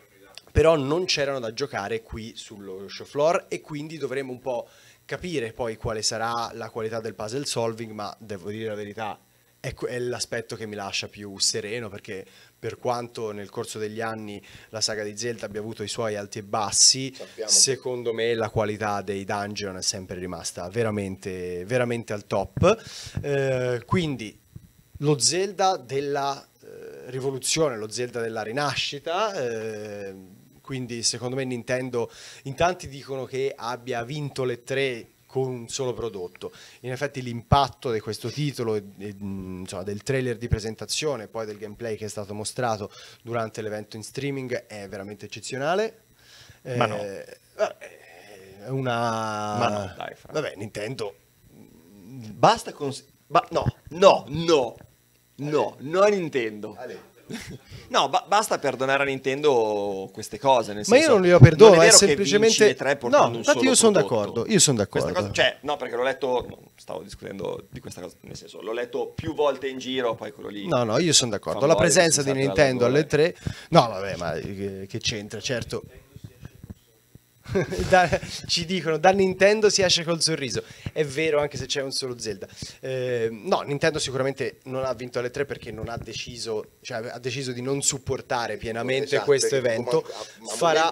però non c'erano da giocare qui sullo show floor e quindi dovremo un po' capire poi quale sarà la qualità del puzzle solving, ma devo dire la verità, è, l'aspetto che mi lascia più sereno perché per quanto nel corso degli anni la saga di Zelda abbia avuto i suoi alti e bassi, Sappiamo. secondo me la qualità dei dungeon è sempre rimasta veramente, veramente al top. Eh, quindi lo Zelda della eh, rivoluzione, lo Zelda della rinascita. Eh, quindi secondo me Nintendo, in tanti dicono che abbia vinto le tre con un solo prodotto. In effetti l'impatto di questo titolo, mm, insomma, del trailer di presentazione, poi del gameplay che è stato mostrato durante l'evento in streaming è veramente eccezionale. Eh, ma no. Eh, è una... Ma no, dai, fra. Vabbè, Nintendo... Mm, basta con... Ba... No, no, no, no, no, Nintendo. Ale. no, ba- basta perdonare a Nintendo queste cose. Nel Ma senso, io non le perdono, non è, è semplicemente... Tre no, infatti io sono d'accordo, io sono d'accordo. Cosa, cioè, no, perché l'ho letto, stavo discutendo di questa cosa, nel senso, l'ho letto più volte in giro, poi quello lì... No, no, io sono d'accordo. La presenza di Nintendo alle tre... No, vabbè, ma eh, che c'entra, certo. da, ci dicono da Nintendo si esce col sorriso. È vero, anche se c'è un solo Zelda. Eh, no, Nintendo sicuramente non ha vinto alle tre perché non ha deciso, cioè, ha deciso di non supportare pienamente esatto, questo evento. Man- farà,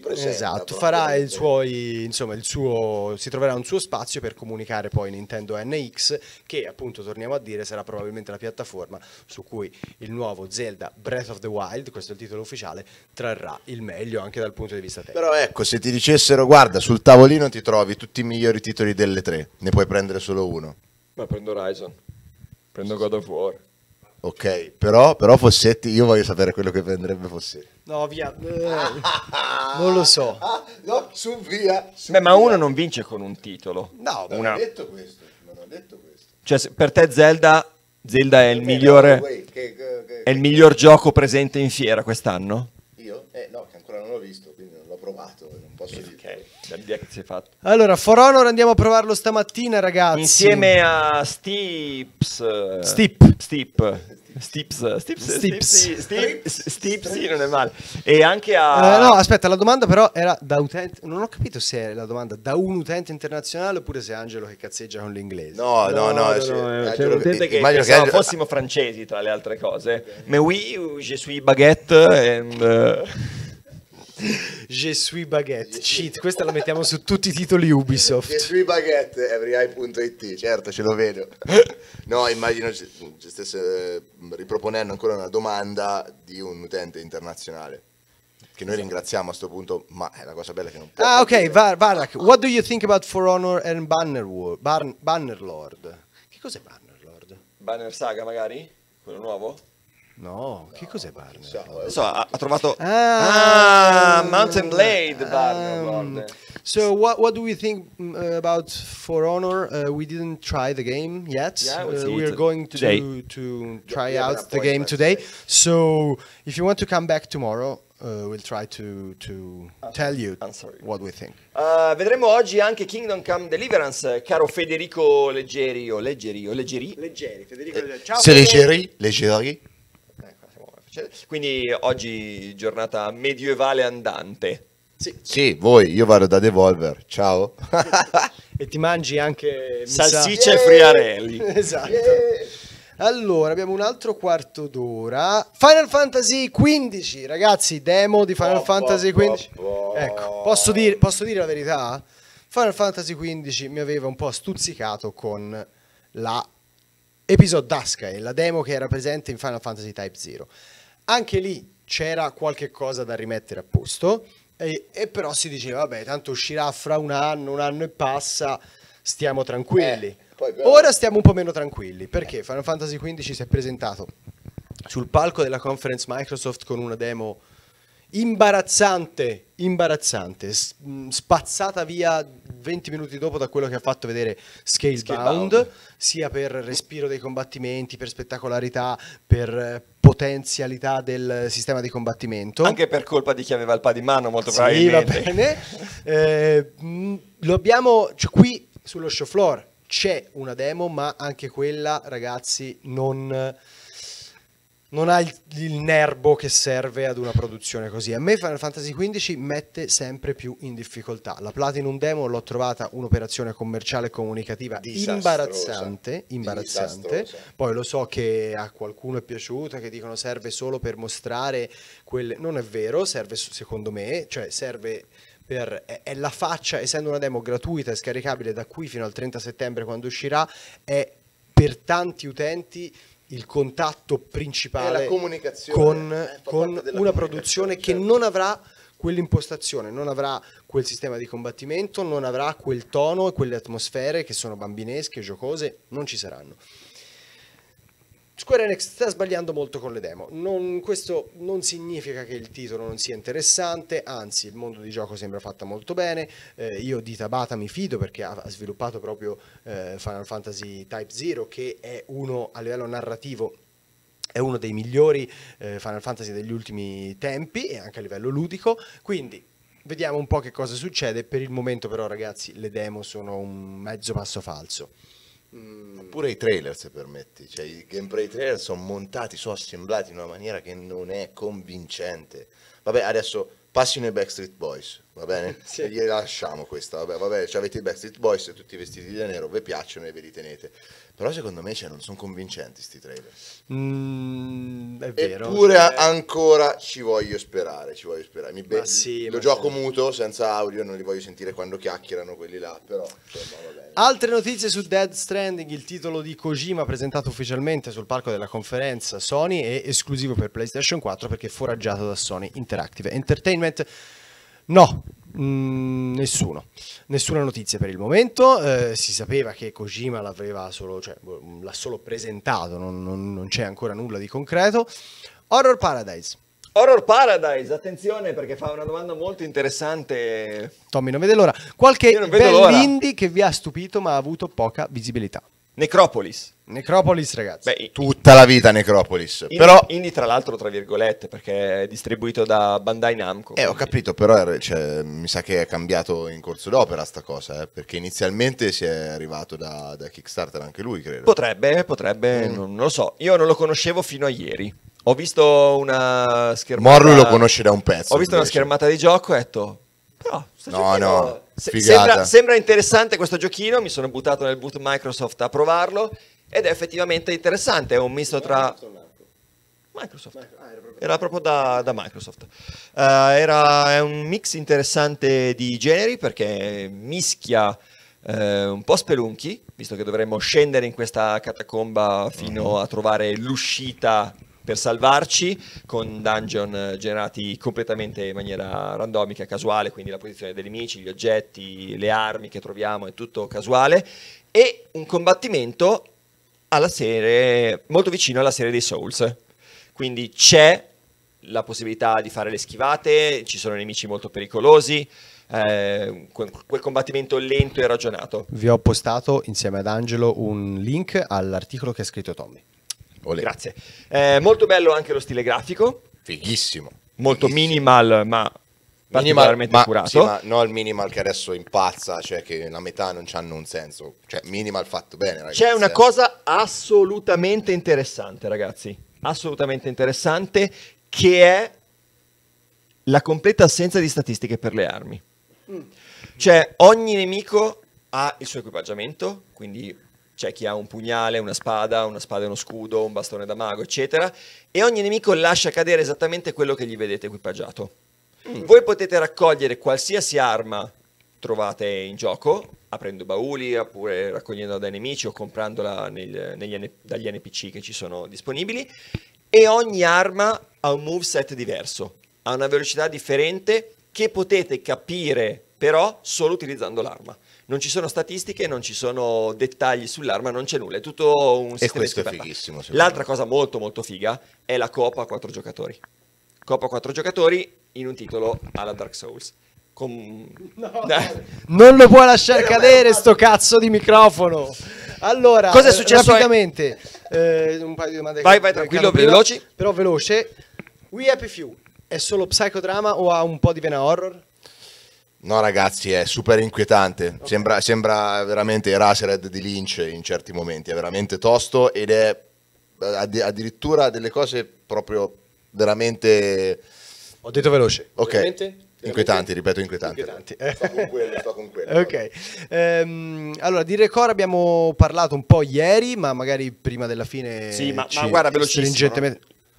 presenta, esatto, farà il suo, insomma, il suo, si troverà un suo spazio per comunicare poi Nintendo NX, che appunto torniamo a dire sarà probabilmente la piattaforma su cui il nuovo Zelda Breath of the Wild, questo è il titolo ufficiale, trarrà il meglio anche dal punto di vista tecnico. Però ecco, se ti dicessero guarda sul tavolino ti trovi tutti i migliori titoli delle tre, ne puoi prendere solo uno. Ma prendo Horizon, prendo God of War. Ok, però, però, Fossetti, io voglio sapere quello che prenderebbe Fossetti. No, via. non lo so. Ah, no, su via. Su Beh, via. ma uno non vince con un titolo. No, non una... ho detto questo. Non ho detto questo. Cioè, per te Zelda, Zelda è il, eh, migliore, che, che, che, è il miglior gioco presente in fiera quest'anno? Io? Eh, no, posso dire. Ok, da via che si è fatto. Allora, For Honor andiamo a provarlo stamattina, ragazzi. Insieme a Stips. Stip. Stip. Stips, Stips, Stips, Stips, Stips, non è male. E anche a... Eh, no, aspetta, la domanda però era da utente... Non ho capito se è la domanda da un utente internazionale oppure se è Angelo che cazzeggia con l'inglese. No, no, no. C'è un utente che pensava fossimo francesi, tra le altre cose. Mais oui, je suis baguette and... Eh, Je suis baguette, cheat, questa la mettiamo su tutti i titoli Ubisoft. Je suis baguette, everyeye.it, certo ce lo vedo. No, immagino ci stesse eh, riproponendo ancora una domanda di un utente internazionale. Che noi ringraziamo a questo punto, ma è la cosa bella che non può. Ah, ok, Varak, what do you think about For Honor and Banner War- Ban- Bannerlord? Che cos'è Bannerlord? Banner Saga magari? Quello nuovo? No, che cos'è Barney? Eh. So, ha, ha trovato ah, ah, Mountain Blade um, Barney. Mm. So what what do we think mm, about For Honor? Uh, we didn't try the game yet. Yeah, uh, we are going to do, to try yeah, out the game today. So if you want to come back tomorrow, Uh, we'll try to, to ah, tell you what we think. Uh, vedremo oggi anche Kingdom Come Deliverance, caro Federico Leggeri o Leggeri o Leggeri. Leggeri, Federico Leggeri. Ciao. Leggeri, Leggeri. Quindi oggi giornata medievale andante. Sì. sì. voi, io vado da Devolver, ciao. e ti mangi anche... Salsiccia yeah! e friarelli. Esatto. Yeah! Allora, abbiamo un altro quarto d'ora. Final Fantasy XV, ragazzi, demo di Final oh, Fantasy XV. Oh, oh, ecco, posso dire, posso dire, la verità? Final Fantasy XV mi aveva un po' stuzzicato con la episodasca e la demo che era presente in Final Fantasy Type Zero. Anche lì c'era qualche cosa da rimettere a posto, e, e, però si diceva, vabbè, tanto uscirà fra un anno, un anno e passa, stiamo tranquilli. Eh, poi, però... Ora stiamo un po' meno tranquilli, perché Final Fantasy XV si è presentato sul palco della conference Microsoft con una demo imbarazzante, imbarazzante, spazzata via 20 minuti dopo da quello che ha fatto vedere Scalebound, Scalebound. sia per respiro dei combattimenti, per spettacolarità, per eh, potenzialità del sistema di combattimento. Anche per colpa di chi aveva il pad in mano, molto sì, probabilmente. va bene. eh, mm, lo abbiamo, cioè, qui sullo show floor c'è una demo, ma anche quella, ragazzi, non non ha il, il, nervo che serve ad una produzione così. A me Final Fantasy XV mette sempre più in difficoltà. La Platinum Demo l'ho trovata un'operazione commerciale e comunicativa disastrosa. imbarazzante, imbarazzante. Poi lo so che a qualcuno è piaciuta, che dicono serve solo per mostrare quelle... Non è vero, serve secondo me, cioè serve... Per, è, è la faccia, essendo una demo gratuita e scaricabile da qui fino al 30 settembre quando uscirà, è per tanti utenti il contatto principale con, eh, con una produzione che certo. non avrà quell'impostazione, non avrà quel sistema di combattimento, non avrà quel tono e quelle atmosfere che sono bambinesche, giocose, non ci saranno. Square Enix sta sbagliando molto con le demo, non, questo non significa che il titolo non sia interessante, anzi il mondo di gioco sembra fatta molto bene, eh, io di Tabata mi fido perché ha sviluppato proprio eh, Final Fantasy Type Zero, che è uno a livello narrativo è uno dei migliori eh, Final Fantasy degli ultimi tempi e anche a livello ludico, quindi vediamo un po' che cosa succede, per il momento però ragazzi le demo sono un mezzo passo falso. Mm. Oppure i trailer, se permetti. Cioè, I gameplay trailer sono montati, sono assemblati in una maniera che non è convincente. Vabbè, adesso passino i Backstreet Boys, va bene? sì. E gli lasciamo questa, vabbè, vabbè, cioè avete i Backstreet Boys, tutti vestiti di nero, vi piacciono e ve li tenete. Però secondo me cioè, non sono convincenti questi trailer. Mm, è vero. Eppure cioè... ancora ci voglio sperare, ci voglio sperare. Mi be- sì, lo gioco sì. muto, senza audio, non li voglio sentire quando chiacchierano quelli là, però insomma, Altre notizie su Dead Stranding, il titolo di Kojima presentato ufficialmente sul palco della conferenza Sony è esclusivo per PlayStation 4 perché foraggiato da Sony Interactive Entertainment. No, Mm, nessuno, nessuna notizia per il momento. Eh, si sapeva che Kojima l'aveva solo, cioè, boh, mm, l'ha solo presentato, non, non, non c'è ancora nulla di concreto. Horror Paradise. Horror Paradise, attenzione perché fa una domanda molto interessante. Tommy non vede l'ora. Qualche bel indie che vi ha stupito ma ha avuto poca visibilità. Necropolis. Necropolis, ragazzi. Beh, tutta la vita Necropolis. Indie, però... Indie, tra l'altro, tra virgolette, perché è distribuito da Bandai Namco. Eh, quindi... ho capito, però cioè, mi sa che è cambiato in corso d'opera sta cosa, eh, perché inizialmente si è arrivato da, da, Kickstarter anche lui, credo. Potrebbe, potrebbe, mm. non, non lo so. Io non lo conoscevo fino a ieri. Ho visto una schermata... Morlu lo conosce da un pezzo. Ho visto invece. una schermata di gioco e ho detto però, no, no, se, sembra, sembra, interessante questo giochino, mi sono buttato nel boot Microsoft a provarlo ed è effettivamente interessante, è un misto tra... Microsoft. Ah, era, proprio... era proprio, da, da Microsoft. Uh, era, è un mix interessante di generi perché mischia uh, un po' spelunchi, visto che dovremmo scendere in questa catacomba fino mm-hmm. a trovare l'uscita per salvarci con dungeon generati completamente in maniera randomica, casuale, quindi la posizione dei nemici, gli oggetti, le armi che troviamo, è tutto casuale, e un combattimento alla serie, molto vicino alla serie dei Souls. Quindi c'è la possibilità di fare le schivate, ci sono nemici molto pericolosi, eh, quel combattimento lento e ragionato. Vi ho postato insieme ad Angelo un link all'articolo che ha scritto Tommy. Olè. Grazie. Eh, molto bello anche lo stile grafico. Fighissimo. Molto Fighissimo. minimal, ma particolarmente minimal, accurato. Sì, ma no al minimal che adesso impazza, cioè che la metà non hanno un senso. Cioè, minimal fatto bene, ragazzi. C'è una eh. cosa assolutamente interessante, ragazzi. Assolutamente interessante, che è la completa assenza di statistiche per le armi. Mm. Cioè, ogni nemico ha il suo equipaggiamento, quindi c'è chi ha un pugnale, una spada, una spada e uno scudo, un bastone da mago, eccetera, e ogni nemico lascia cadere esattamente quello che gli vedete equipaggiato. Mm. Voi potete raccogliere qualsiasi arma trovate in gioco, aprendo bauli, oppure raccogliendola dai nemici o comprandola nel, dagli NPC che ci sono disponibili, e ogni arma ha un moveset diverso, ha una velocità differente che potete capire però solo utilizzando l'arma non ci sono statistiche, non ci sono dettagli sull'arma, non c'è nulla, è tutto un sistema. E questo è fighissimo. L'altra cosa molto molto figa è la Coppa a quattro giocatori. Coppa a quattro giocatori in un titolo alla Dark Souls. Com... No. non lo puoi lasciar eh, cadere sto cazzo di microfono. Allora, cosa è successo rapidamente? Ai... Eh, un paio di domande. Vai, vai tranquillo, prima, veloci. Però veloce. We Happy Few è solo psicodrama o ha un po' di vena horror? No ragazzi, è super inquietante, okay. sembra, sembra, veramente il Rasered di Lynch in certi momenti, è veramente tosto ed è eh, addirittura delle cose proprio veramente... Ho detto veloce. Ok. Veramente? Inquietanti, ripeto, inquietanti. inquietanti. Eh. Sto con quello, sto con quello. ok. Ehm, allora, di record abbiamo parlato un po' ieri, ma magari prima della fine... Sì, ma, ma guarda, velocemente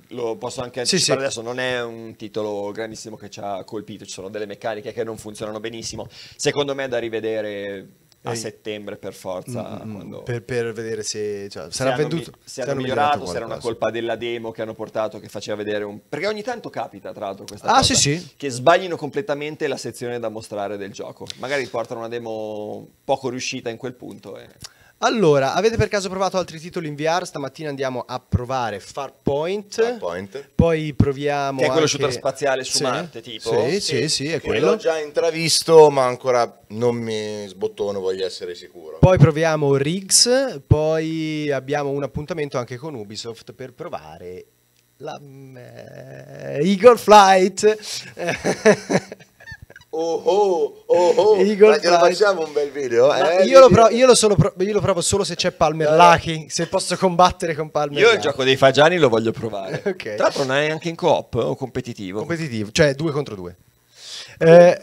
lo posso anche sì, sì. adesso, non è un titolo grandissimo che ci ha colpito, ci sono delle meccaniche che non funzionano benissimo, secondo me è da rivedere a settembre per forza mm, mm, mm, quando... per, per, vedere se, cioè, sarà hanno, venduto mi, se, hanno migliorato, se era una colpa della demo che hanno portato che faceva vedere un perché ogni tanto capita tra l'altro questa ah, cosa sì, sì. che sbaglino completamente la sezione da mostrare del gioco magari portano una demo poco riuscita in quel punto e... Allora, avete per caso provato altri titoli in VR? Stamattina andiamo a provare Farpoint. Farpoint. Poi proviamo. Che è quello anche... shooter spaziale su sì. Marte, tipo. Sì, sì, sì, sì è quello. L'ho già intravisto, ma ancora non mi sbottono, voglio essere sicuro. Poi proviamo Riggs. Poi abbiamo un appuntamento anche con Ubisoft per provare la eh, Eagle Flight. oh oh, oh, oh. Eagle Ma facciamo un bel video? Eh? Io, lo provo, io, lo pro- io, lo provo solo se c'è Palmer eh. Lucky, se posso combattere con Palmer Io Lucky. il gioco dei fagiani lo voglio provare. okay. Tra l'altro non è anche in coop eh, o competitivo? Competitivo, cioè due contro due. Eh,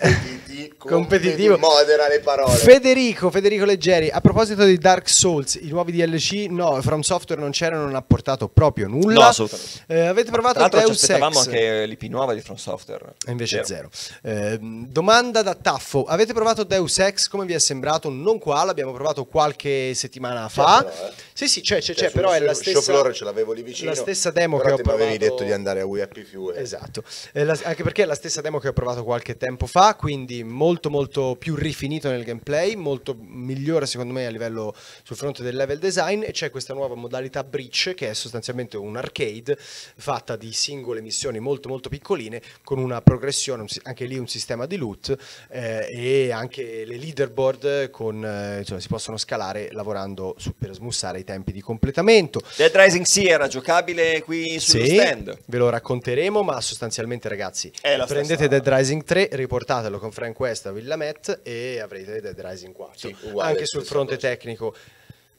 competitivo, Modera le parole. Federico, Federico Leggeri, a proposito di Dark Souls, i nuovi DLC, no, From Software non c'erano, non ha portato proprio nulla. No, assolutamente. Eh, avete provato Tra Deus Ex? aspettavamo anche l'IP nuova di From Software. E invece zero. zero. Eh, domanda da Taffo, avete provato Deus Ex? Come vi è sembrato? Non qua, l'abbiamo provato qualche settimana fa. Però, eh. Sì, sì, c'è, c'è, cioè, c'è, c'è però è la stessa... Showfloor ce l'avevo lì vicino. La stessa demo che ho provato. avevi detto di andare a Wii Happy Few. Esatto, la, anche perché è la stessa demo che ho provato qualche tempo tempo fa, quindi molto molto più rifinito nel gameplay, molto migliore secondo me a livello sul fronte del level design e c'è questa nuova modalità Breach che è sostanzialmente un arcade fatta di singole missioni molto molto piccoline con una progressione, anche lì un sistema di loot eh, e anche le leaderboard con, eh, insomma, si possono scalare lavorando su, per smussare i tempi di completamento. Dead Rising Sea era giocabile qui sullo sì, stand. Ve lo racconteremo, ma sostanzialmente ragazzi, prendete Dead Rising 3, riportatelo con Frank West a Villamet e avrete Dead Rising 4. Sì, uguale, Anche sul fronte tecnico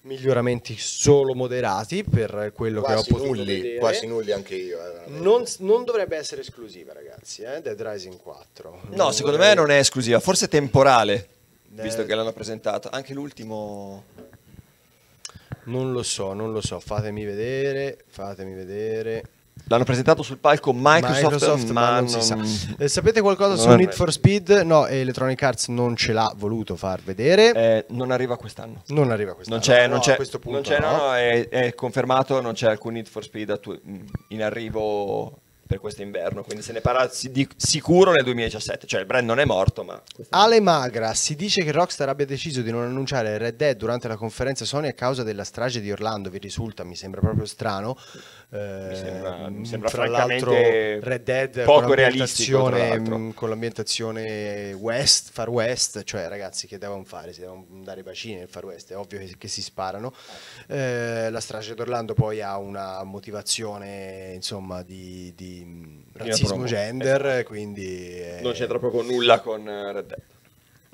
miglioramenti solo moderati per quello quasi che ho potuto nulli, vedere. Quasi nulli anche io. Eh, non, non, dovrebbe essere esclusiva, ragazzi, eh? Dead Rising 4. No, non secondo dovrei... me non è esclusiva, forse temporale, Dead... visto eh. che l'hanno presentata. Anche l'ultimo... Non lo so, non lo so, fatemi vedere, fatemi vedere. L'hanno presentato sul palco Microsoft, Microsoft ma, non, non si sa. Eh, sapete qualcosa su Need for Speed? No, Electronic Arts non ce l'ha voluto far vedere. Eh, non arriva quest'anno. Non arriva quest'anno. Non c'è, no, non c'è, punto, non c'è no, no, è, è, confermato, non c'è alcun Need for Speed mm, in arrivo per questo inverno, quindi se ne parla di sicuro nel 2017, cioè il brand non è morto, ma... Ale Magra, si dice che Rockstar abbia deciso di non annunciare Red Dead durante la conferenza Sony a causa della strage di Orlando, vi risulta, mi sembra proprio strano, mi eh, sembra, mi mm, sembra tra l'altro Red Dead poco realistico mm, con l'ambientazione West, Far West, cioè ragazzi che devono fare, si devono dare i bacini nel Far West, è ovvio che, che si sparano. Eh, la strage d'Orlando poi ha una motivazione insomma di, di mm, razzismo proprio, gender, esatto. quindi... È... Eh, non c'entra proprio nulla con eh, Red Dead.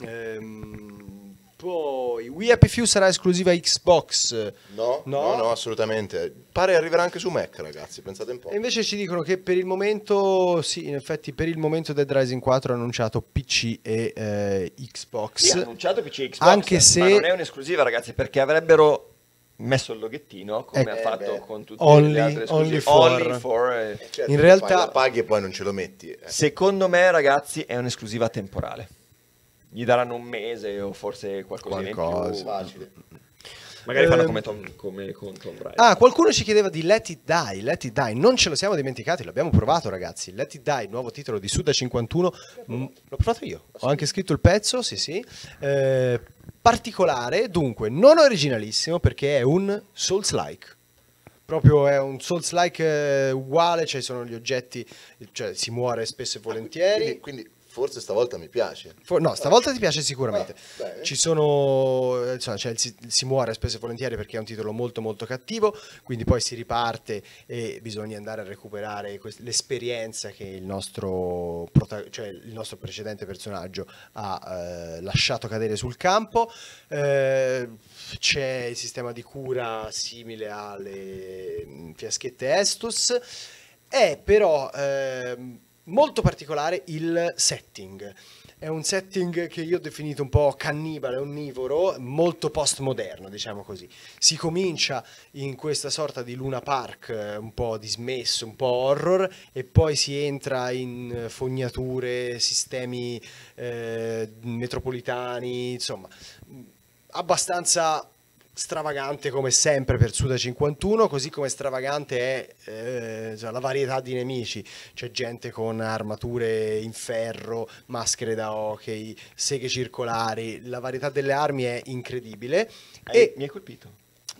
Ehm, poi We Happy Few sarà esclusiva Xbox. No, no, no, no assolutamente. Pare arriverà anche su Mac, ragazzi, pensate un po'. E invece ci dicono che per il momento, sì, in effetti per il momento Dead Rising 4 ha annunciato PC e eh, Xbox. Sì, ha annunciato PC e Xbox, anche se... ma non è un'esclusiva, ragazzi, perché avrebbero messo il loghettino come eh, ha fatto beh. con tutte only, le altre esclusive. Only for. Only for eh. eh certo, in realtà paghi e poi non ce lo metti. Eh. Secondo me, ragazzi, è un'esclusiva temporale gli daranno un mese o forse qualcosa di più facile. Magari fanno ehm, come, Tom, come con Tom Brady. Ah, qualcuno ci chiedeva di Let It Die, Let It Die, non ce lo siamo dimenticati, l'abbiamo provato ragazzi, Let It Die, nuovo titolo di Suda 51, mm, l'ho provato io, ho anche scritto il pezzo, sì sì, eh, particolare, dunque non originalissimo perché è un Souls-like proprio è un Souls-like eh, uguale, cioè sono gli oggetti, cioè si muore spesso e ah, volentieri. Quindi, quindi forse stavolta mi piace. For no, stavolta ti piace sicuramente. Ah, Ci sono, eh, insomma, cioè, si, si, muore spesso e volentieri perché è un titolo molto molto cattivo, quindi poi si riparte e bisogna andare a recuperare l'esperienza che il nostro, cioè, il nostro, precedente personaggio ha eh, lasciato cadere sul campo. Eh, c'è il sistema di cura simile alle mm, fiaschette Estus. È eh, però... Eh, molto particolare il setting. È un setting che io ho definito un po' cannibale, onnivoro, molto postmoderno, diciamo così. Si comincia in questa sorta di Luna Park eh, un po' dismesso, un po' horror, e poi si entra in fognature, sistemi eh, metropolitani, insomma, abbastanza stravagante come sempre per Suda 51, così come stravagante è eh, la varietà di nemici. C'è gente con armature in ferro, maschere da hockey, seghe circolari, la varietà delle armi è incredibile. Hai, e mi hai colpito.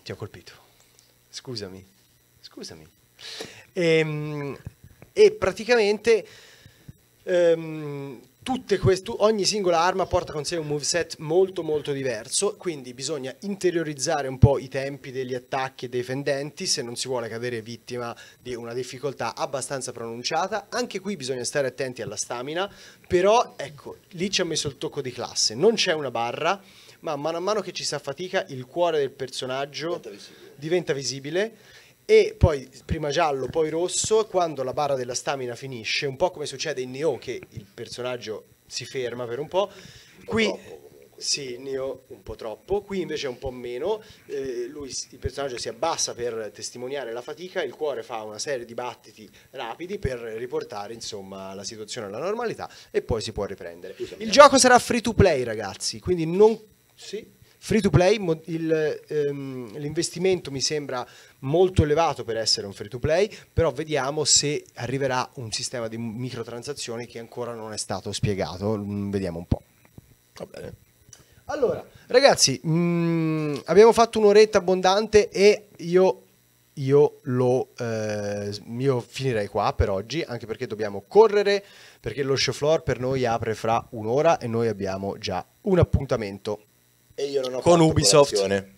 Ti ho colpito. Scusami. Scusami. E, ehm, e praticamente... Um, tutte Queste, ogni singola arma porta con sé un moveset molto molto diverso, quindi bisogna interiorizzare un po' i tempi degli attacchi e dei fendenti se non si vuole cadere vittima di una difficoltà abbastanza pronunciata. Anche qui bisogna stare attenti alla stamina, però ecco, lì ci ha messo il tocco di classe, non c'è una barra, ma mano a mano che ci si affatica il cuore del personaggio diventa visibile. Diventa visibile e poi prima giallo, poi rosso, quando la barra della stamina finisce, un po' come succede in Neo che il personaggio si ferma per un po', qui troppo. sì, Neo un po' troppo, qui invece un po' meno, eh, lui, il personaggio si abbassa per testimoniare la fatica, il cuore fa una serie di battiti rapidi per riportare insomma la situazione alla normalità e poi si può riprendere. Il gioco sarà free to play ragazzi, quindi non... Sì? Free to play, ehm, l'investimento mi sembra molto elevato per essere un free to play, però vediamo se arriverà un sistema di microtransazioni che ancora non è stato spiegato, mm, vediamo un po'. Va bene. Allora, ragazzi, mh, mm, abbiamo fatto un'oretta abbondante e io, io, lo, eh, io finirei qua per oggi, anche perché dobbiamo correre, perché lo show floor per noi apre fra un'ora e noi abbiamo già un appuntamento. E io non ho con fatto Ubisoft. Colazione.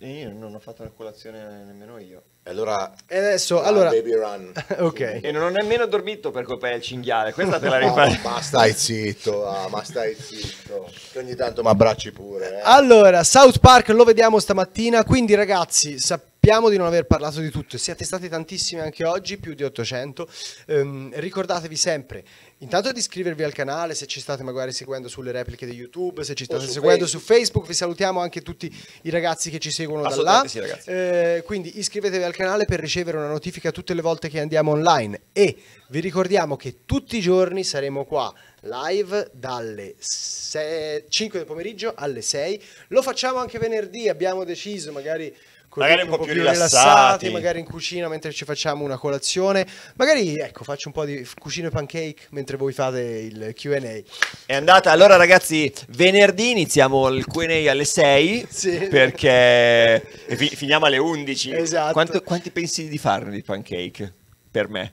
E io non ho fatto la colazione nemmeno io. E allora, e adesso, allora... baby run. ok. E non ho nemmeno dormito per colpa del cinghiale, questa te la rifai. No, ma stai zitto, ah, ma stai zitto. Che ogni tanto mi abbracci pure. Eh. Allora, South Park lo vediamo stamattina, quindi ragazzi, sappiamo... Sappiamo di non aver parlato di tutto, siete stati tantissimi anche oggi, più di 800. Um, ehm, ricordatevi sempre intanto di iscrivervi al canale se ci state magari seguendo sulle repliche di YouTube, se ci state su seguendo Facebook. su Facebook, vi salutiamo anche tutti i ragazzi che ci seguono da là. Sì, eh, quindi iscrivetevi al canale per ricevere una notifica tutte le volte che andiamo online e vi ricordiamo che tutti i giorni saremo qua live dalle 6, 5 del pomeriggio alle 6. Lo facciamo anche venerdì, abbiamo deciso magari magari un po' più rilassati. rilassati. magari in cucina mentre ci facciamo una colazione, magari ecco faccio un po' di cucina e pancake mentre voi fate il Q&A. È andata, allora ragazzi venerdì iniziamo il Q&A alle 6 sì. perché finiamo alle 11. Esatto. Quanto, quanti pensi di farne di pancake per me?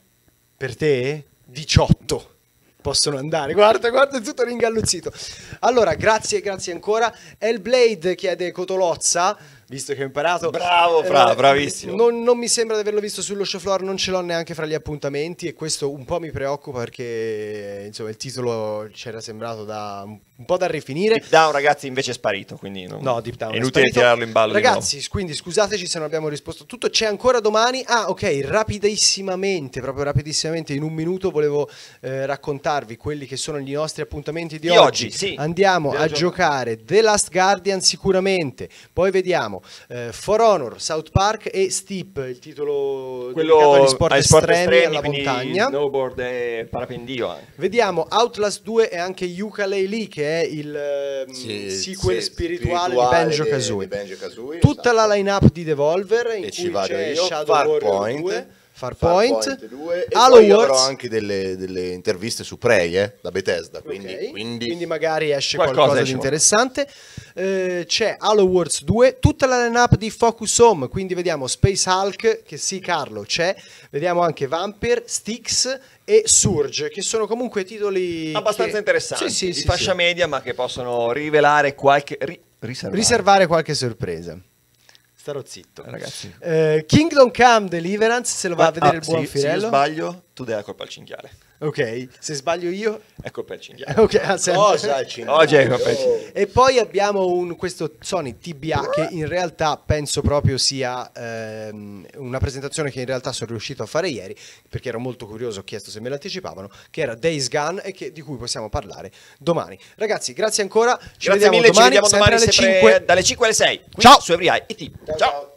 Per te? 18 possono andare. Guarda, guarda, è tutto ringalluzzito. Allora, grazie, grazie ancora. Hellblade chiede Cotolozza visto che ho imparato. Bravo, eh, fra, eh, bravissimo. Non, non, mi sembra di averlo visto sullo show floor, non ce l'ho neanche fra gli appuntamenti e questo un po' mi preoccupa perché insomma il titolo c'era sembrato da un po' da rifinire. Deep Down ragazzi invece è sparito, quindi non... no, Deep Down è inutile tirarlo in ballo. Ragazzi, quindi scusateci se non abbiamo risposto a tutto, c'è ancora domani. Ah, ok, rapidissimamente, proprio rapidissimamente, in un minuto volevo eh, raccontarvi quelli che sono gli nostri appuntamenti di, di oggi. oggi sì. Andiamo Viaggio. a giocare The Last Guardian sicuramente, poi vediamo abbiamo eh, For Honor, South Park e Steep, il titolo Quello agli sport, ai sport estremi, estremi alla montagna. Snowboard e parapendio. Anche. Eh. Vediamo Outlast 2 e anche Ukulele che è il ehm, sì, sequel sì, spirituale, spirituale, di Benjo Kazooie. Tutta esatto. la line-up di Devolver in e cui c'è io, Shadow Warrior 2. Farpoint, Farpoint Halo poi avrò anche delle, delle, interviste su Prey eh, da Bethesda quindi, okay. quindi, quindi, magari esce qualcosa, qualcosa di interessante eh, c'è Halo Wars 2 tutta la line up di Focus Home quindi vediamo Space Hulk che sì Carlo c'è vediamo anche Vampire, Styx e Surge, che sono comunque titoli abbastanza che... interessanti, sì, sì, di sì, fascia media, ma che possono rivelare qualche ri... riservare. riservare qualche sorpresa starò zitto. Eh, ragazzi. Eh, Kingdom Come Deliverance, se lo va ah, a vedere il buon sì, Firello. Se non sbaglio, tu dai la colpa al cinghiale. Ok, se sbaglio io... È colpa al cinghiale. Okay, ah, Cosa il cinghiale? Oggi è colpa al cinghiale. Oh. E poi abbiamo un, questo Sony TBA che in realtà penso proprio sia ehm, una presentazione che in realtà sono riuscito a fare ieri, perché ero molto curioso, ho chiesto se me l'anticipavano, che era Days Gone e che, di cui possiamo parlare domani. Ragazzi, grazie ancora, ci grazie vediamo mille, domani, ci vediamo domani alle 5. dalle 5 alle 6. Ciao! Su Every Eye. Ciao! ciao. ciao.